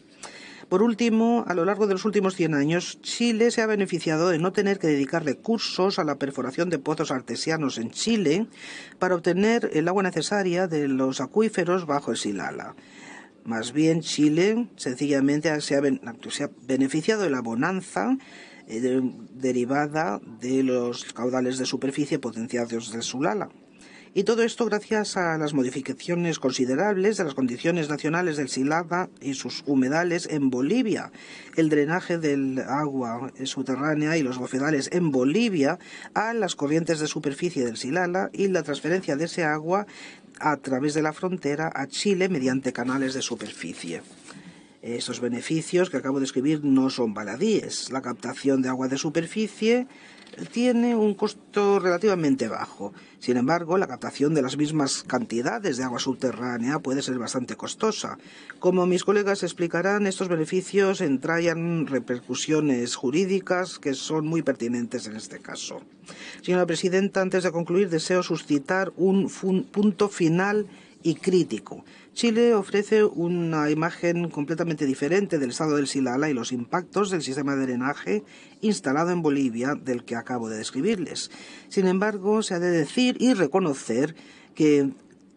Por último, a lo largo de los últimos 100 años, Chile se ha beneficiado de no tener que dedicar recursos a la perforación de pozos artesianos en Chile para obtener el agua necesaria de los acuíferos bajo el Silala. Más bien, Chile sencillamente se ha, beneficiado de la bonanza eh, derivada de los caudales de superficie potenciados del Sulala. Y todo esto gracias a las modificaciones considerables de las condiciones nacionales del Silala y sus humedales en Bolivia. El drenaje del agua subterránea y los bofedales en Bolivia a las corrientes de superficie del Silala y la transferencia de ese agua a través de la frontera a Chile mediante canales de superficie. Estos beneficios que acabo de escribir no son baladíes. La captación de agua de superficie tiene un costo relativamente bajo sin embargo, la captación de las mismas cantidades de agua subterránea puede ser bastante costosa. Como mis colegas explicarán, estos beneficios entrayan repercusiones jurídicas que son muy pertinentes en este caso. Señora Presidenta, antes de concluir, deseo suscitar un punto final y crítico. Chile ofrece una imagen completamente diferente del estado del Silala y los impactos del sistema de drenaje instalado en Bolivia del que acabo de describirles. Sin embargo, se ha de decir y reconocer que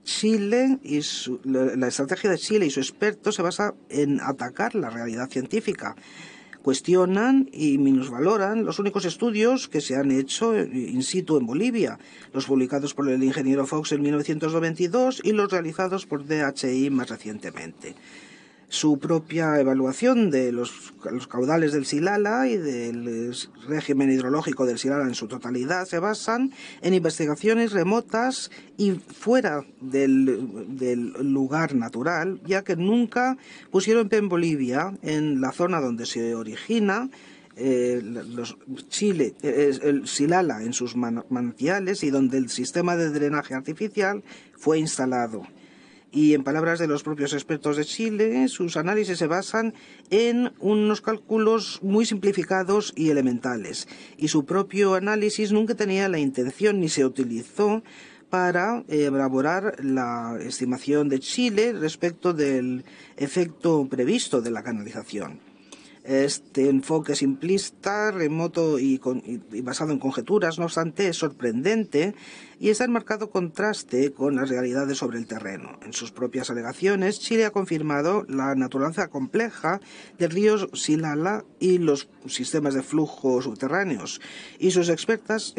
Chile y la estrategia de Chile y su experto se basa en atacar la realidad científica cuestionan y minusvaloran los únicos estudios que se han hecho eh, in situ en Bolivia, los publicados por el ingeniero Fox en 1992 y los realizados por DHI más recientemente su propia evaluación de los, caudales del Silala y del régimen hidrológico del Silala en su totalidad se basan en investigaciones remotas y fuera del, lugar natural, ya que nunca pusieron pie en Bolivia, en la zona donde se origina, eh, eh, el Silala en sus manantiales y donde el sistema de drenaje artificial fue instalado. Y en palabras de los propios expertos de Chile, sus análisis se basan en unos cálculos muy simplificados y elementales. Y su propio análisis nunca tenía la intención ni se utilizó para elaborar la estimación de Chile respecto del efecto previsto de la canalización. Este enfoque simplista, remoto y, basado en conjeturas, no obstante, es sorprendente y está en marcado contraste con las realidades sobre el terreno. En sus propias alegaciones, Chile ha confirmado la naturaleza compleja del río Silala y los sistemas de flujo subterráneos, y sus expertos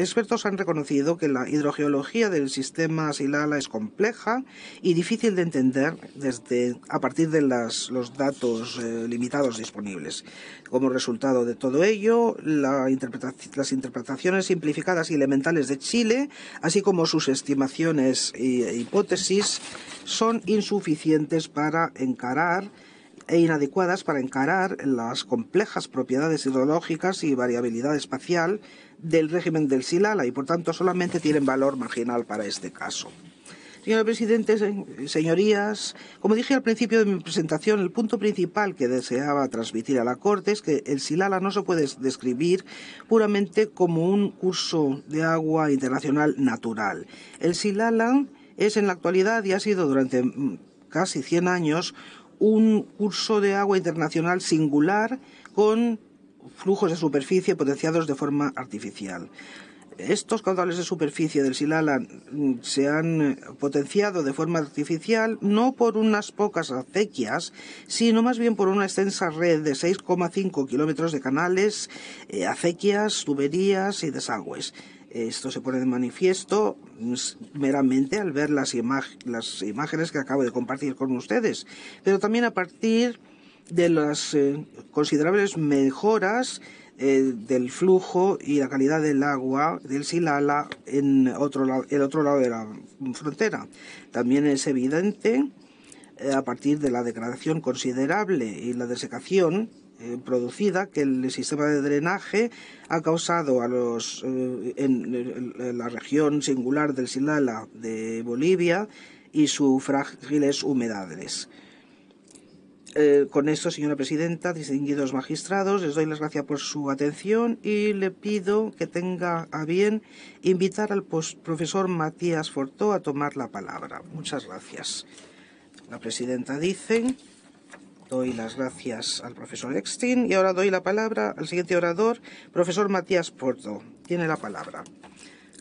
han reconocido que la hidrogeología del sistema Silala es compleja y difícil de entender desde, a partir de los datos eh, limitados disponibles. Como resultado de todo ello, las interpretaciones simplificadas y elementales de Chile, así como sus estimaciones e hipótesis, son insuficientes para encarar e inadecuadas para encarar las complejas propiedades hidrológicas y variabilidad espacial del régimen del Silala y por tanto solamente tienen valor marginal para este caso. Señor presidente, señorías, como dije al principio de mi presentación, el punto principal que deseaba transmitir a la Corte es que el Silala no se puede describir puramente como un curso de agua internacional natural. El Silala es en la actualidad y ha sido durante mm, casi 100 años un curso de agua internacional singular con flujos de superficie potenciados de forma artificial. Estos caudales de superficie del Silala mm, se han eh, potenciado de forma artificial no por unas pocas acequias, sino más bien por una extensa red de 6,5 kilómetros de canales, eh, acequias, tuberías y desagües. Esto se pone de manifiesto mm, meramente al ver las, imágenes que acabo de compartir con ustedes, pero también a partir de las eh, considerables mejoras eh, del flujo y la calidad del agua del Silala en otro el otro lado de la frontera. También es evidente eh, a partir de la degradación considerable y la desecación eh, producida que el sistema de drenaje ha causado a los en, la región singular del Silala de Bolivia y sus frágiles humedades. Eh, con esto, señora presidenta, distinguidos magistrados, les doy las gracias por su atención y le pido que tenga a bien invitar al profesor Matías Fortó a tomar la palabra. Muchas gracias. La presidenta dice, doy las gracias al profesor Extin y ahora doy la palabra al siguiente orador, profesor Matías Fortó. Tiene la palabra.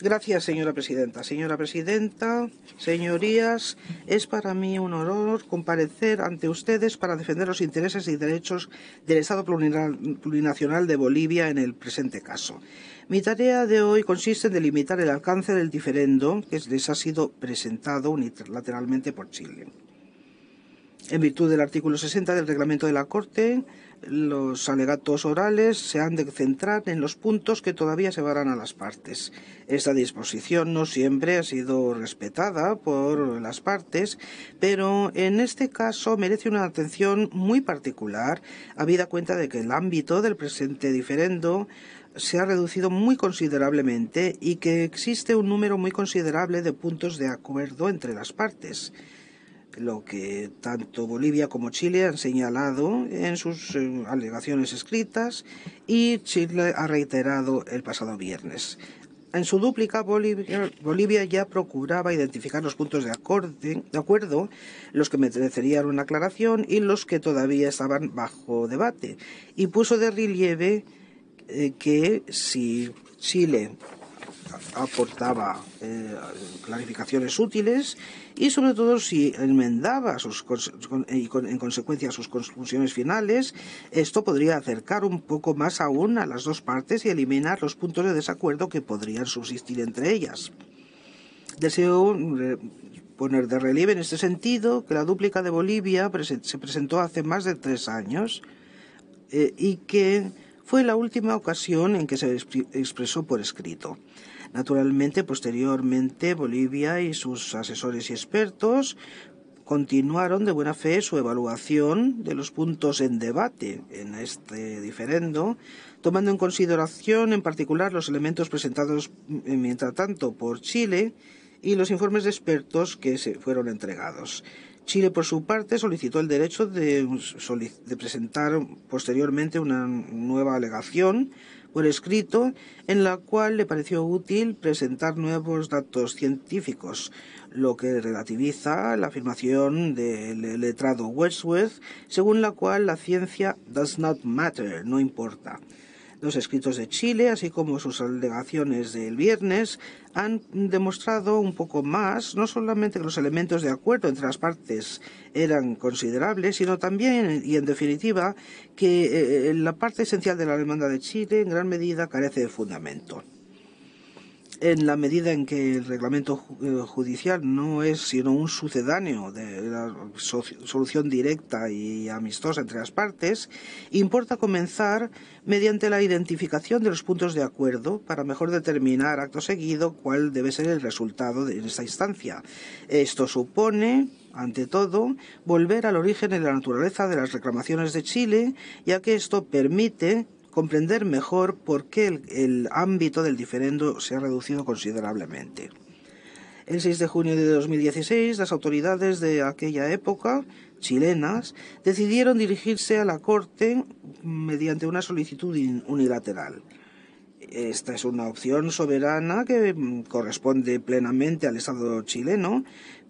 Gracias, señora presidenta. Señora presidenta, señorías, es para mí un honor comparecer ante ustedes para defender los intereses y derechos del Estado plurinacional de Bolivia en el presente caso. Mi tarea de hoy consiste en delimitar el alcance del diferendo que les ha sido presentado unilateralmente por Chile. En virtud del artículo 60 del reglamento de la Corte, los alegatos orales se han de centrar en los puntos que todavía se varan a las partes. Esta disposición no siempre ha sido respetada por las partes, pero en este caso merece una atención muy particular, habida cuenta de que el ámbito del presente diferendo se ha reducido muy considerablemente y que existe un número muy considerable de puntos de acuerdo entre las partes lo que tanto Bolivia como Chile han señalado en sus eh, alegaciones escritas y Chile ha reiterado el pasado viernes. En su dúplica, Bolivia, ya procuraba identificar los puntos de, de acuerdo, los que merecerían una aclaración y los que todavía estaban bajo debate, y puso de relieve eh, que si Chile aportaba eh, clarificaciones útiles y sobre todo si enmendaba y en consecuencia sus conclusiones finales, esto podría acercar un poco más aún a las dos partes y eliminar los puntos de desacuerdo que podrían subsistir entre ellas. Deseo eh, poner de relieve en este sentido que la dúplica de Bolivia se presentó hace más de tres años eh, y que fue la última ocasión en que se expresó por escrito. Naturalmente, posteriormente, Bolivia y sus asesores y expertos continuaron de buena fe su evaluación de los puntos en debate en este diferendo, tomando en consideración en particular los elementos presentados eh, mientras tanto por Chile y los informes de expertos que se fueron entregados. Chile, por su parte, solicitó el derecho de, de presentar posteriormente una nueva alegación por escrito en la cual le pareció útil presentar nuevos datos científicos, lo que relativiza la afirmación del letrado Wordsworth, según la cual la ciencia does not matter, no importa. Los escritos de Chile, así como sus alegaciones del viernes, han demostrado un poco más, no solamente que los elementos de acuerdo entre las partes eran considerables, sino también, y en definitiva, que eh, la parte esencial de la demanda de Chile en gran medida carece de fundamento en la medida en que el reglamento eh, judicial no es sino un sucedáneo de la solución directa y amistosa entre las partes, importa comenzar mediante la identificación de los puntos de acuerdo para mejor determinar acto seguido cuál debe ser el resultado de esta instancia. Esto supone ante todo, volver al origen y la naturaleza de las reclamaciones de Chile, ya que esto permite comprender mejor por qué el, ámbito del diferendo se ha reducido considerablemente. El 6 de junio de 2016, las autoridades de aquella época, chilenas, decidieron dirigirse a la Corte mediante una solicitud unilateral. Esta es una opción soberana que mm, corresponde plenamente al Estado chileno,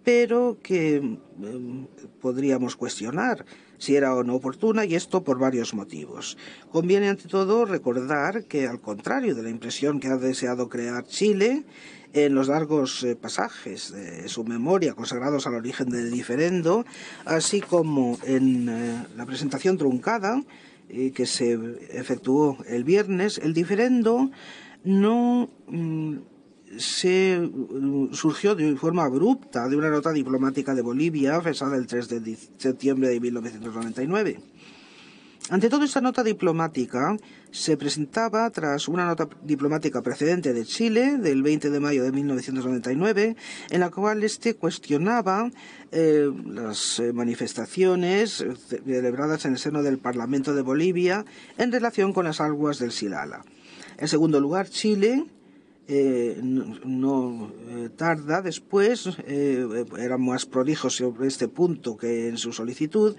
pero que mm, podríamos cuestionar si era o no oportuna, y esto por varios motivos. Conviene, ante todo, recordar que, al contrario de la impresión que ha deseado crear Chile, en los largos eh, pasajes de su memoria consagrados al origen del diferendo, así como en eh, la presentación truncada eh, que se efectuó el viernes, el diferendo no mm, se mm, surgió de forma abrupta de una nota diplomática de Bolivia fechada el 3 de septiembre de 1999. Ante todo, esta nota diplomática se presentaba tras una nota diplomática precedente de Chile del 20 de mayo de 1999, en la cual este cuestionaba eh, las eh, manifestaciones celebradas en el seno del Parlamento de Bolivia en relación con las aguas del Silala. En segundo lugar, Chile eh, no, eh, tarda después, eh, era más prolijo sobre este punto que en su solicitud,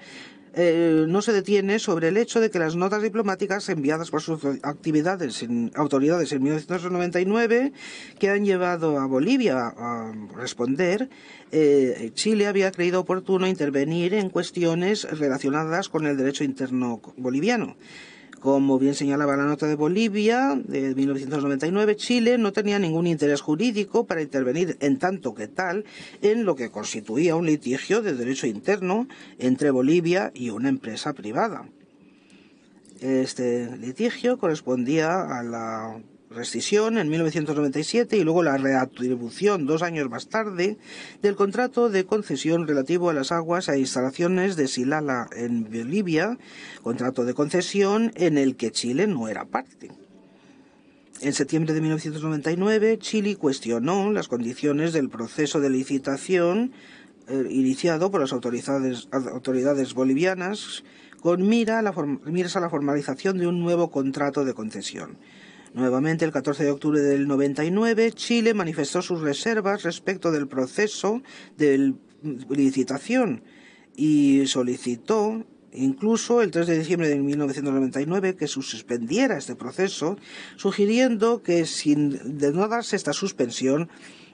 no se detiene sobre el hecho de que las notas diplomáticas enviadas por sus actividades en, autoridades en 1999, que han llevado a Bolivia a responder, Chile había creído oportuno intervenir en cuestiones relacionadas con el derecho interno boliviano. Como bien señalaba la nota de Bolivia de 1999, Chile no tenía ningún interés jurídico para intervenir en tanto que tal en lo que constituía un litigio de derecho interno entre Bolivia y una empresa privada. Este litigio correspondía a la rescisión en 1997 y luego la reatribución dos años más tarde del contrato de concesión relativo a las aguas e instalaciones de Silala en Bolivia, contrato de concesión en el que Chile no era parte. En septiembre de 1999, Chile cuestionó las condiciones del proceso de licitación eh, iniciado por las autoridades, bolivianas con mira miras a la formalización de un nuevo contrato de concesión. Nuevamente, el 14 de octubre del 99, Chile manifestó sus reservas respecto del proceso de licitación y solicitó incluso el 3 de diciembre de 1999 que suspendiera este proceso, sugiriendo que sin de no darse esta suspensión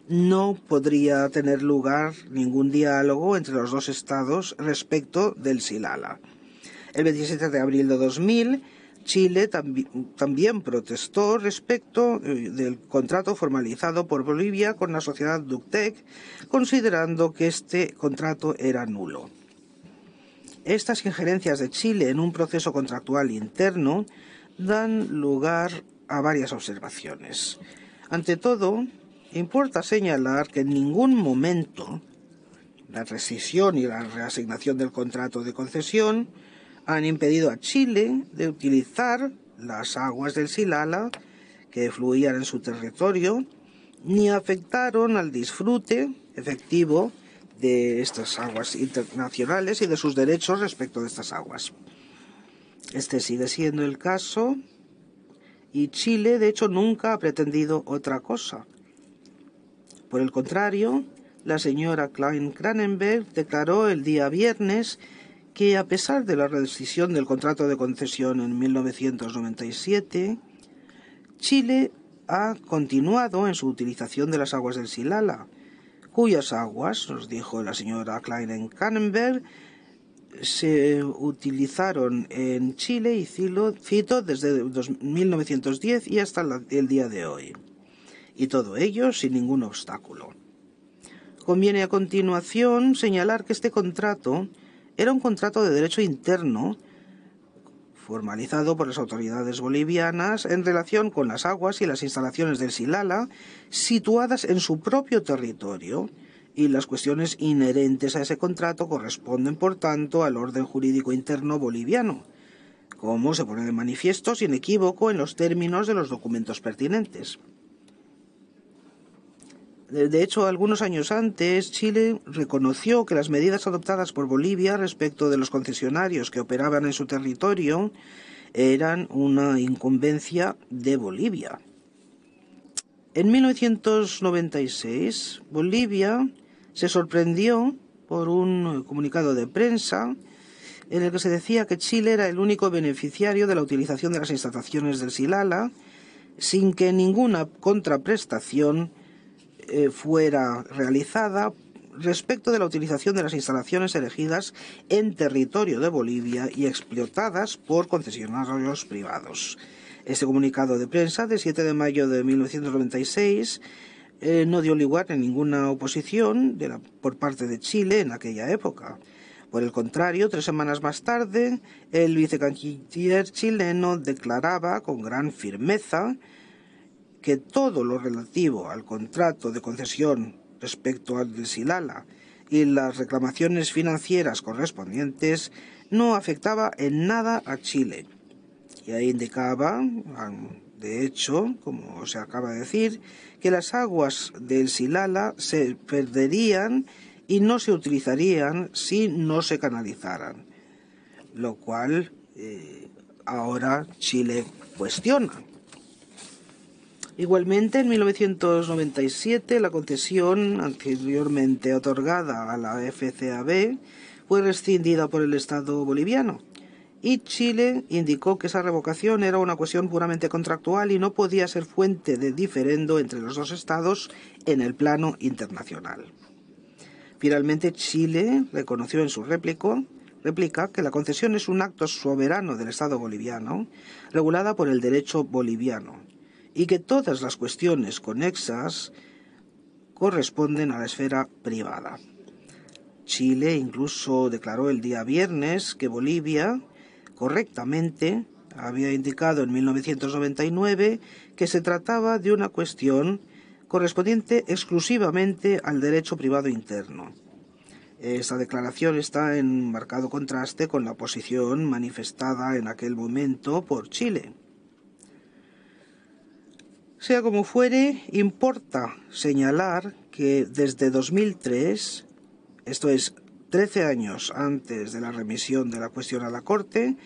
no podría tener lugar ningún diálogo entre los dos estados respecto del Silala. El 27 de abril de 2000, Chile también, protestó respecto eh, del contrato formalizado por Bolivia con la sociedad Ductec, considerando que este contrato era nulo. Estas injerencias de Chile en un proceso contractual interno dan lugar a varias observaciones. Ante todo, importa señalar que en ningún momento la rescisión y la reasignación del contrato de concesión han impedido a Chile de utilizar las aguas del Silala que fluían en su territorio, ni afectaron al disfrute efectivo de estas aguas internacionales y de sus derechos respecto de estas aguas. Este sigue siendo el caso y Chile, de hecho, nunca ha pretendido otra cosa. Por el contrario, la señora Klein kranenberg declaró el día viernes que, a pesar de la rescisión del contrato de concesión en 1997, Chile ha continuado en su utilización de las aguas del Silala, cuyas aguas, nos dijo la señora Kleinen-Kannenberg, se utilizaron en Chile y Cito desde 1910 y hasta el día de hoy. Y todo ello sin ningún obstáculo. Conviene a continuación señalar que este contrato era un contrato de derecho interno formalizado por las autoridades bolivianas en relación con las aguas y las instalaciones del Silala situadas en su propio territorio y las cuestiones inherentes a ese contrato corresponden, por tanto, al orden jurídico interno boliviano, como se pone de manifiesto sin equívoco en los términos de los documentos pertinentes. De hecho, algunos años antes, Chile reconoció que las medidas adoptadas por Bolivia respecto de los concesionarios que operaban en su territorio eran una incumbencia de Bolivia. En 1996, Bolivia se sorprendió por un comunicado de prensa en el que se decía que Chile era el único beneficiario de la utilización de las instalaciones del Silala sin que ninguna contraprestación eh, fuera realizada respecto de la utilización de las instalaciones elegidas en territorio de Bolivia y explotadas por concesionarios privados. Este comunicado de prensa de 7 de mayo de 1996 eh, no dio lugar a ninguna oposición por parte de Chile en aquella época. Por el contrario, tres semanas más tarde, el vicecanciller chileno declaraba con gran firmeza que todo lo relativo al contrato de concesión respecto al del Silala y las reclamaciones financieras correspondientes no afectaba en nada a Chile. Y ahí indicaba, de hecho, como se acaba de decir, que las aguas del Silala se perderían y no se utilizarían si no se canalizaran, lo cual eh, ahora Chile cuestiona. Igualmente, en 1997, la concesión anteriormente otorgada a la FCAB fue rescindida por el Estado boliviano y Chile indicó que esa revocación era una cuestión puramente contractual y no podía ser fuente de diferendo entre los dos estados en el plano internacional. Finalmente, Chile reconoció en su réplica que la concesión es un acto soberano del Estado boliviano, regulada por el derecho boliviano, y que todas las cuestiones conexas corresponden a la esfera privada. Chile incluso declaró el día viernes que Bolivia, correctamente, había indicado en 1999 que se trataba de una cuestión correspondiente exclusivamente al derecho privado interno. Esta declaración está en marcado contraste con la posición manifestada en aquel momento por Chile. Sea como fuere, importa señalar que desde 2003, esto es 13 años antes de la remisión de la cuestión a la Corte,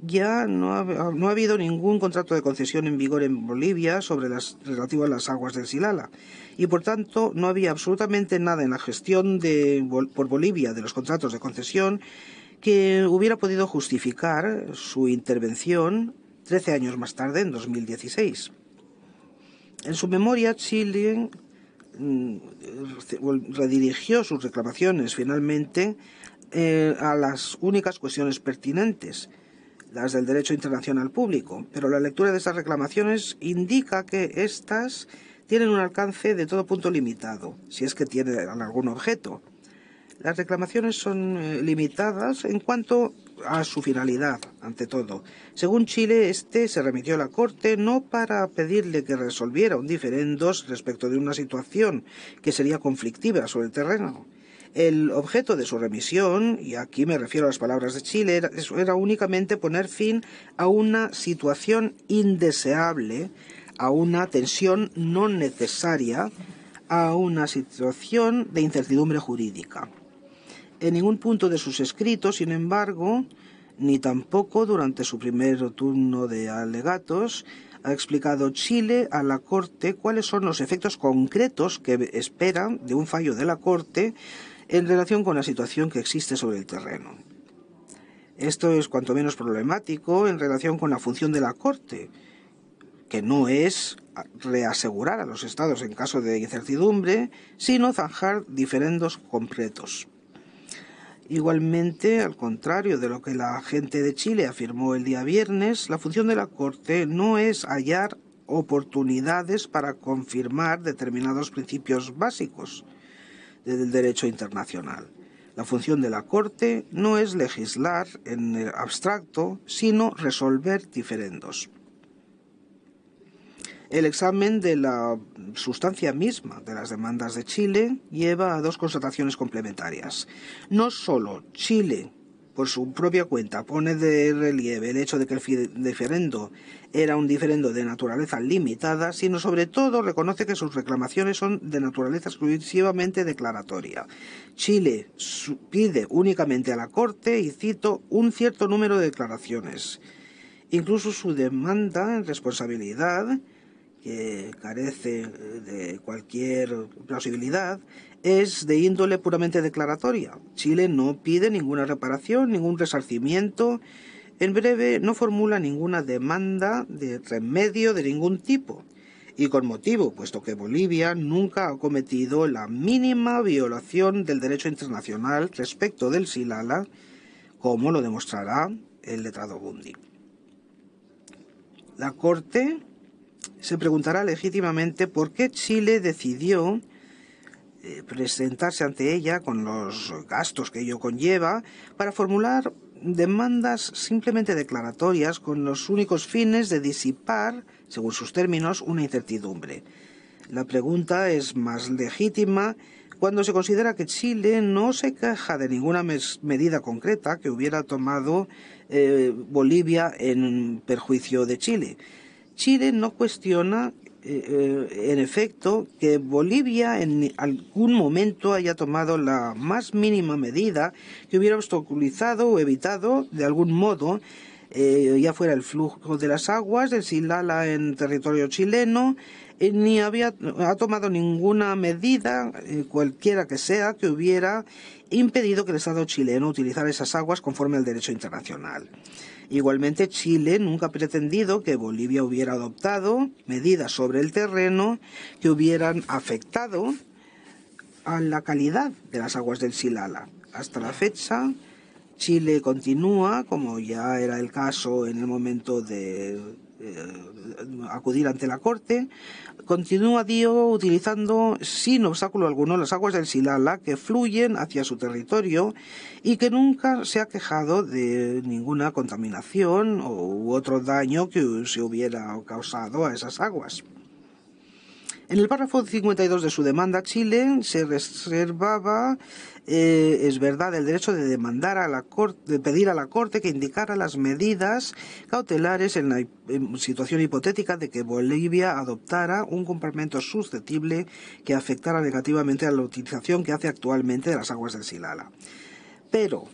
ya no ha, habido ningún contrato de concesión en vigor en Bolivia sobre las relativo a las aguas del Silala y por tanto no había absolutamente nada en la gestión por Bolivia de los contratos de concesión que hubiera podido justificar su intervención 13 años más tarde en 2016. En su memoria, Chile mm, eh, redirigió sus reclamaciones finalmente eh, a las únicas cuestiones pertinentes, las del derecho internacional público, pero la lectura de estas reclamaciones indica que éstas tienen un alcance de todo punto limitado, si es que tienen algún objeto. Las reclamaciones son eh, limitadas en cuanto a su finalidad, ante todo. Según Chile, este se remitió a la Corte no para pedirle que resolviera un diferendo respecto de una situación que sería conflictiva sobre el terreno. El objeto de su remisión, y aquí me refiero a las palabras de Chile, era únicamente poner fin a una situación indeseable, a una tensión no necesaria, a una situación de incertidumbre jurídica en ningún punto de sus escritos, sin embargo, ni tampoco durante su primer turno de alegatos, ha explicado Chile a la Corte cuáles son los efectos concretos que esperan de un fallo de la Corte en relación con la situación que existe sobre el terreno. Esto es cuanto menos problemático en relación con la función de la Corte, que no es reasegurar a los estados en caso de incertidumbre, sino zanjar diferendos concretos. Igualmente, al contrario de lo que la gente de Chile afirmó el día viernes, la función de la Corte no es hallar oportunidades para confirmar determinados principios básicos del derecho internacional. La función de la Corte no es legislar en el abstracto, sino resolver diferendos. El examen de la sustancia misma de las demandas de Chile lleva a dos constataciones complementarias. No solo Chile por su propia cuenta, pone de relieve el hecho de que el diferendo era un diferendo de naturaleza limitada, sino sobre todo reconoce que sus reclamaciones son de naturaleza exclusivamente declaratoria. Chile pide únicamente a la Corte, y cito, un cierto número de declaraciones. Incluso su demanda en responsabilidad que carece eh, de cualquier plausibilidad, es de índole puramente declaratoria. Chile no pide ninguna reparación, ningún resarcimiento, en breve no formula ninguna demanda de remedio de ningún tipo. Y con motivo, puesto que Bolivia nunca ha cometido la mínima violación del derecho internacional respecto del Silala, como lo demostrará el letrado Bundi. La Corte se preguntará legítimamente por qué Chile decidió eh, presentarse ante ella con los gastos que ello conlleva para formular demandas simplemente declaratorias con los únicos fines de disipar, según sus términos, una incertidumbre. La pregunta es más legítima cuando se considera que Chile no se queja de ninguna medida concreta que hubiera tomado eh, Bolivia en perjuicio de Chile. Chile no cuestiona, eh, eh, en efecto, que Bolivia en algún momento haya tomado la más mínima medida que hubiera obstaculizado o evitado, de algún modo, eh, ya fuera el flujo de las aguas del Silala en territorio chileno, ni ha tomado ninguna medida, cualquiera que sea, que hubiera impedido que el Estado chileno utilizara esas aguas conforme al derecho internacional. Igualmente, Chile nunca ha pretendido que Bolivia hubiera adoptado medidas sobre el terreno que hubieran afectado a la calidad de las aguas del Silala. Hasta la fecha, Chile continúa, como ya era el caso en el momento de eh, acudir ante la Corte, continúa Dio utilizando sin obstáculo alguno las aguas del Silala que fluyen hacia su territorio y que nunca se ha quejado de ninguna contaminación u otro daño que se hubiera causado a esas aguas. En el párrafo 52 de su demanda, Chile se reservaba, eh, es verdad, el derecho de demandar a la corte, de pedir a la corte que indicara las medidas cautelares en la situación hipotética de que Bolivia adoptara un comportamiento susceptible que afectara negativamente a la utilización que hace actualmente de las aguas del Silala. Pero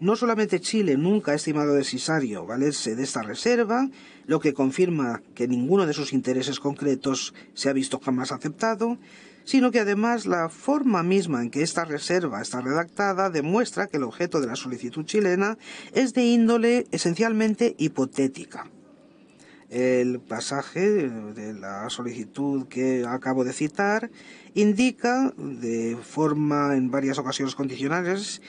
no solamente Chile nunca ha estimado necesario valerse de esta reserva, lo que confirma que ninguno de sus intereses concretos se ha visto jamás aceptado, sino que además la forma misma en que esta reserva está redactada demuestra que el objeto de la solicitud chilena es de índole esencialmente hipotética. El pasaje de la solicitud que acabo de citar indica de forma en varias ocasiones condicionales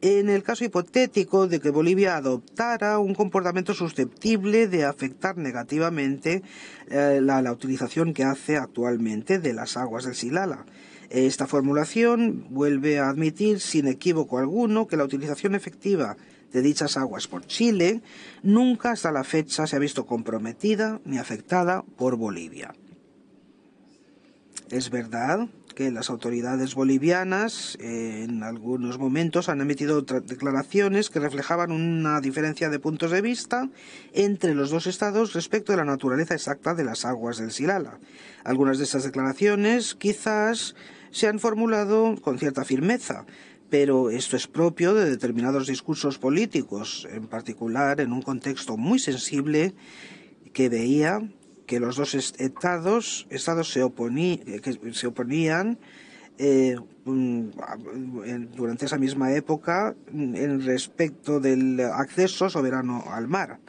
en el caso hipotético de que Bolivia adoptara un comportamiento susceptible de afectar negativamente eh, la utilización que hace actualmente de las aguas del Silala. Esta formulación vuelve a admitir sin equívoco alguno que la utilización efectiva de dichas aguas por Chile nunca hasta la fecha se ha visto comprometida ni afectada por Bolivia. Es verdad que las autoridades bolivianas eh, en algunos momentos han emitido declaraciones que reflejaban una diferencia de puntos de vista entre los dos estados respecto de la naturaleza exacta de las aguas del Silala. Algunas de estas declaraciones quizás se han formulado con cierta firmeza, pero esto es propio de determinados discursos políticos, en particular en un contexto muy sensible que veía que los dos estados, se, eh, oponían eh, durante esa misma época mm, en respecto del acceso soberano al mar.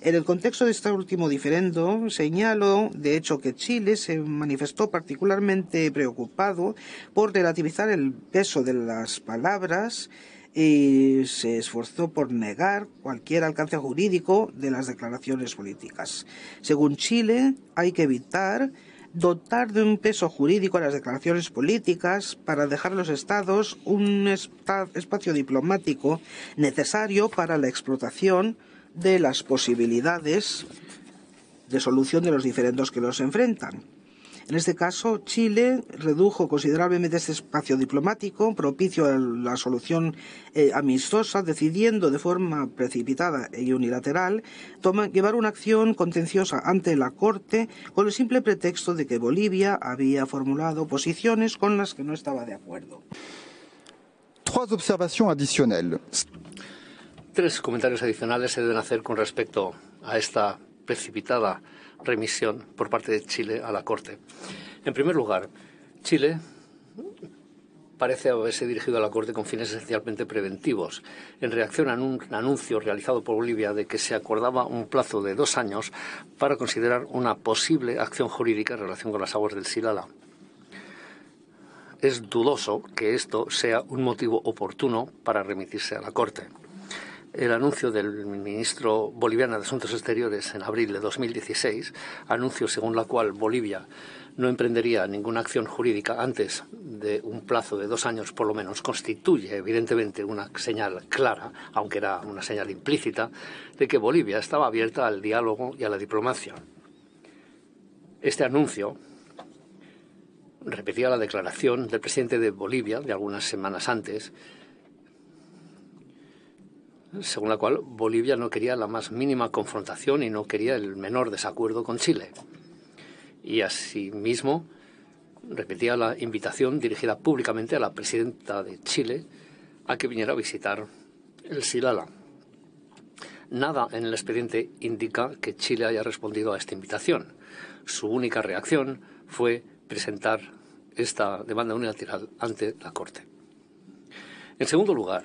En el contexto de este último diferendo, señalo de hecho que Chile se manifestó particularmente preocupado por relativizar el peso de las palabras y se esforzó por negar cualquier alcance jurídico de las declaraciones políticas. Según Chile, hay que evitar dotar de un peso jurídico a las declaraciones políticas para dejar a los estados un espacio diplomático necesario para la explotación de las posibilidades de solución de los diferentes que los enfrentan. En este caso, Chile redujo considerablemente este espacio diplomático propicio a la solución eh, amistosa, decidiendo de forma precipitada y unilateral llevar una acción contenciosa ante la Corte con el simple pretexto de que Bolivia había formulado posiciones con las que no estaba de acuerdo. Tres observaciones Tres comentarios adicionales se deben hacer con respecto a esta precipitada remisión por parte de Chile a la Corte. En primer lugar, Chile parece haberse dirigido a la Corte con fines esencialmente preventivos, en reacción a un anuncio realizado por Bolivia de que se acordaba un plazo de dos años para considerar una posible acción jurídica en relación con las aguas del Silala. Es dudoso que esto sea un motivo oportuno para remitirse a la Corte el anuncio del ministro boliviano de Asuntos Exteriores en abril de 2016, anuncio según la cual Bolivia no emprendería ninguna acción jurídica antes de un plazo de dos años por lo menos, constituye evidentemente una señal clara, aunque era una señal implícita, de que Bolivia estaba abierta al diálogo y a la diplomacia. Este anuncio repetía la declaración del presidente de Bolivia de algunas semanas antes, según la cual Bolivia no quería la más mínima confrontación y no quería el menor desacuerdo con Chile. Y asimismo repetía la invitación dirigida públicamente a la presidenta de Chile a que viniera a visitar el Silala. Nada en el expediente indica que Chile haya respondido a esta invitación. Su única reacción fue presentar esta demanda unilateral ante la Corte. En segundo lugar,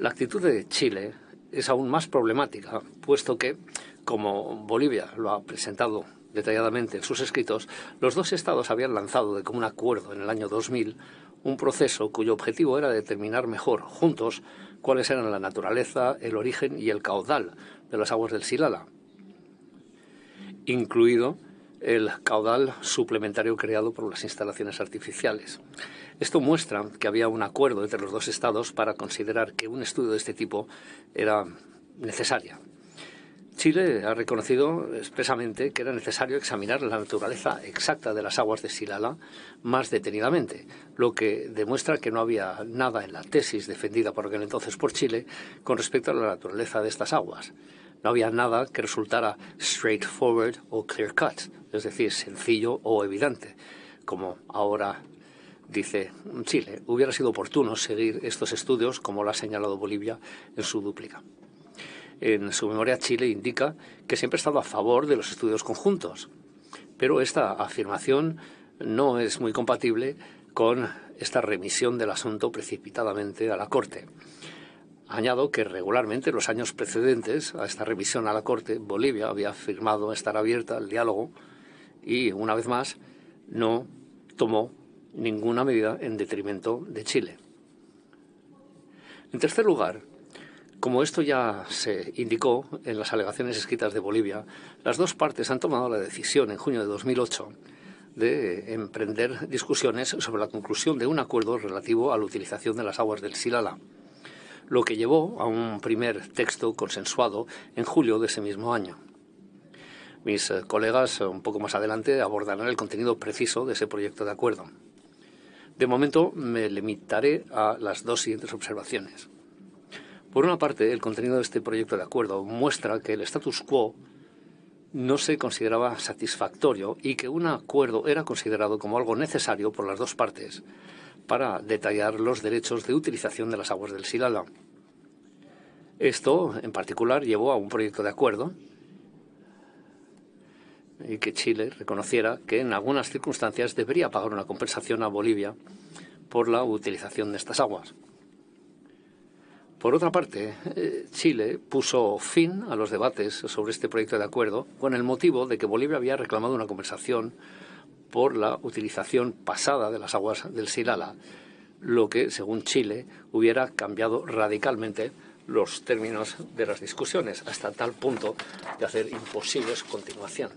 la actitud de Chile es aún más problemática, puesto que, como Bolivia lo ha presentado detalladamente en sus escritos, los dos estados habían lanzado de común acuerdo en el año 2000 un proceso cuyo objetivo era determinar mejor, juntos, cuáles eran la naturaleza, el origen y el caudal de las aguas del Silala, incluido el caudal suplementario creado por las instalaciones artificiales. Esto muestra que había un acuerdo entre los dos estados para considerar que un estudio de este tipo era necesaria. Chile ha reconocido expresamente que era necesario examinar la naturaleza exacta de las aguas de Silala más detenidamente, lo que demuestra que no había nada en la tesis defendida por aquel entonces por Chile con respecto a la naturaleza de estas aguas. No había nada que resultara straightforward o clear cut, es decir, sencillo o evidente, como ahora Dice, Chile, hubiera sido oportuno seguir estos estudios, como lo ha señalado Bolivia en su dúplica. En su memoria, Chile indica que siempre ha estado a favor de los estudios conjuntos, pero esta afirmación no es muy compatible con esta remisión del asunto precipitadamente a la Corte. Añado que regularmente en los años precedentes a esta remisión a la Corte, Bolivia había afirmado estar abierta al diálogo y, una vez más, no tomó ninguna medida en detrimento de Chile. En tercer lugar, como esto ya se indicó en las alegaciones escritas de Bolivia, las dos partes han tomado la decisión en junio de 2008 de emprender discusiones sobre la conclusión de un acuerdo relativo a la utilización de las aguas del Silala, lo que llevó a un primer texto consensuado en julio de ese mismo año. Mis colegas un poco más adelante abordarán el contenido preciso de ese proyecto de acuerdo. De momento me limitaré a las dos siguientes observaciones. Por una parte, el contenido de este proyecto de acuerdo muestra que el status quo no se consideraba satisfactorio y que un acuerdo era considerado como algo necesario por las dos partes para detallar los derechos de utilización de las aguas del Silala. Esto, en particular, llevó a un proyecto de acuerdo y que Chile reconociera que en algunas circunstancias debería pagar una compensación a Bolivia por la utilización de estas aguas. Por otra parte, eh, Chile puso fin a los debates sobre este proyecto de acuerdo con el motivo de que Bolivia había reclamado una compensación por la utilización pasada de las aguas del Silala, lo que, según Chile, hubiera cambiado radicalmente los términos de las discusiones, hasta tal punto de hacer imposibles continuación.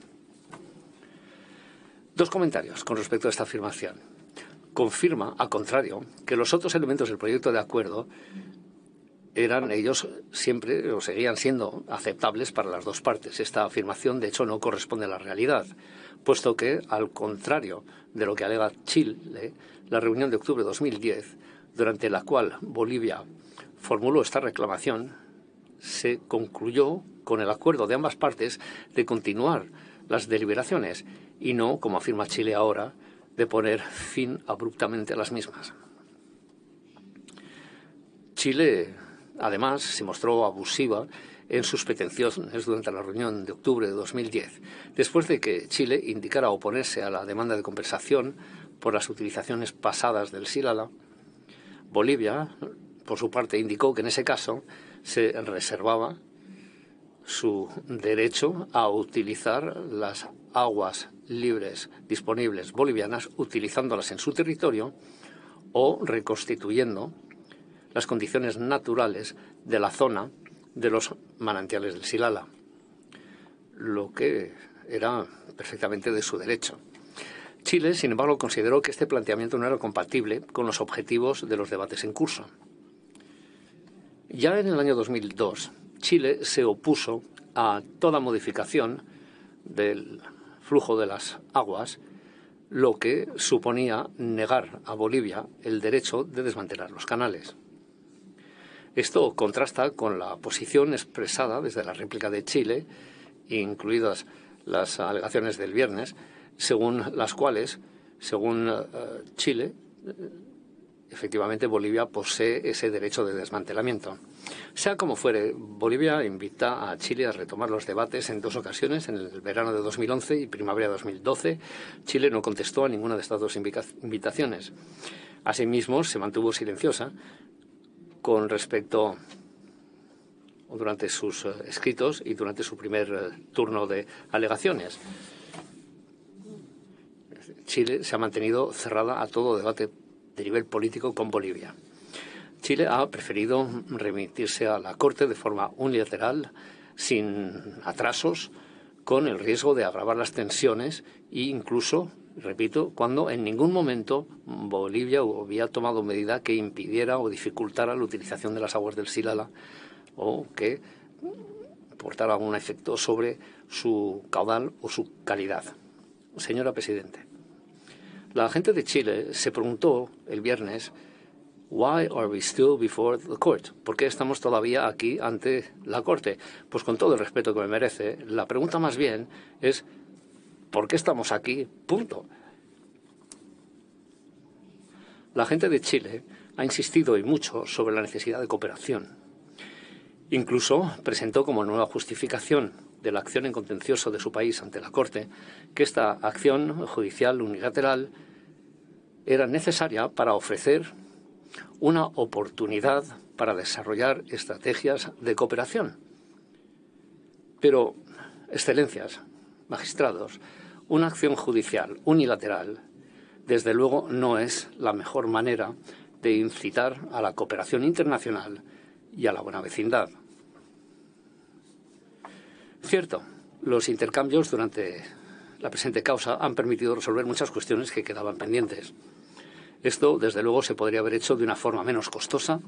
Dos comentarios con respecto a esta afirmación. Confirma, al contrario, que los otros elementos del proyecto de acuerdo eran ellos siempre o seguían siendo aceptables para las dos partes. Esta afirmación, de hecho, no corresponde a la realidad, puesto que, al contrario de lo que alega Chile, la reunión de octubre de 2010, durante la cual Bolivia formuló esta reclamación, se concluyó con el acuerdo de ambas partes de continuar las deliberaciones y no, como afirma Chile ahora, de poner fin abruptamente a las mismas. Chile, además, se mostró abusiva en sus pretensiones durante la reunión de octubre de 2010, después de que Chile indicara oponerse a la demanda de compensación por las utilizaciones pasadas del Silala Bolivia, por su parte, indicó que en ese caso se reservaba su derecho a utilizar las aguas libres disponibles bolivianas utilizándolas en su territorio o reconstituyendo las condiciones naturales de la zona de los manantiales del Silala, lo que era perfectamente de su derecho. Chile, sin embargo, consideró que este planteamiento no era compatible con los objetivos de los debates en curso. Ya en el año 2002, Chile se opuso a toda modificación del flujo de las aguas, lo que suponía negar a Bolivia el derecho de desmantelar los canales. Esto contrasta con la posición expresada desde la réplica de Chile, incluidas las alegaciones del viernes, según las cuales, según eh, Chile, eh, efectivamente Bolivia posee ese derecho de desmantelamiento. Sea como fuere, Bolivia invita a Chile a retomar los debates en dos ocasiones, en el verano de 2011 y primavera de 2012. Chile no contestó a ninguna de estas dos invitaciones. Asimismo, se mantuvo silenciosa con respecto durante sus eh, escritos y durante su primer eh, turno de alegaciones. Chile se ha mantenido cerrada a todo debate de nivel político con Bolivia. Chile ha preferido remitirse a la Corte de forma unilateral, sin atrasos, con el riesgo de agravar las tensiones e incluso, repito, cuando en ningún momento Bolivia había tomado medida que impidiera o dificultara la utilización de las aguas del Silala o que portara algún efecto sobre su caudal o su calidad. Señora Presidente. La gente de Chile se preguntó el viernes, Why are we still before the court? ¿Por qué estamos todavía aquí ante la corte? Pues con todo el respeto que me merece, la pregunta más bien es ¿por qué estamos aquí? Punto. La gente de Chile ha insistido y mucho sobre la necesidad de cooperación. Incluso presentó como nueva justificación de la acción en contencioso de su país ante la Corte que esta acción judicial unilateral era necesaria para ofrecer una oportunidad para desarrollar estrategias de cooperación. Pero, excelencias, magistrados, una acción judicial unilateral, desde luego, no es la mejor manera de incitar a la cooperación internacional y a la buena vecindad. Cierto, los intercambios durante la presente causa han permitido resolver muchas cuestiones que quedaban pendientes. Esto, desde luego, se podría haber hecho de una forma menos costosa,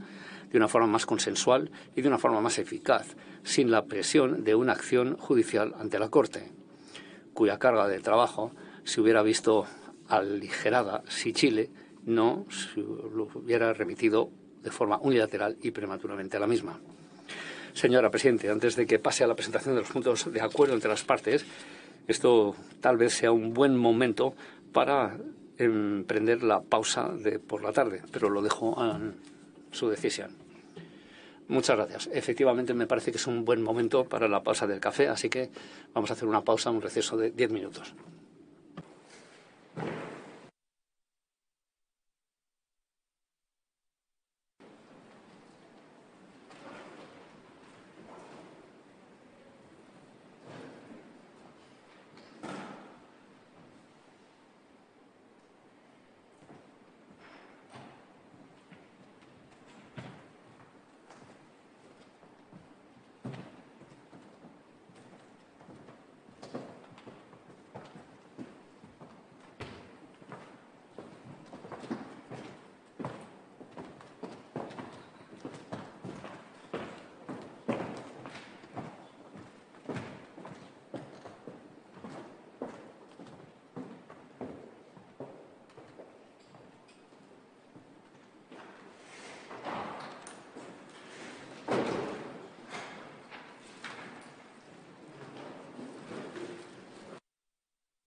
de una forma más consensual y de una forma más eficaz, sin la presión de una acción judicial ante la Corte, cuya carga de trabajo se hubiera visto aligerada si Chile no lo hubiera remitido de forma unilateral y prematuramente a la misma. Señora Presidente, antes de que pase a la presentación de los puntos de acuerdo entre las partes, esto tal vez sea un buen momento para emprender la pausa de por la tarde, pero lo dejo a su decisión. Muchas gracias. Efectivamente, me parece que es un buen momento para la pausa del café, así que vamos a hacer una pausa, un receso de diez minutos.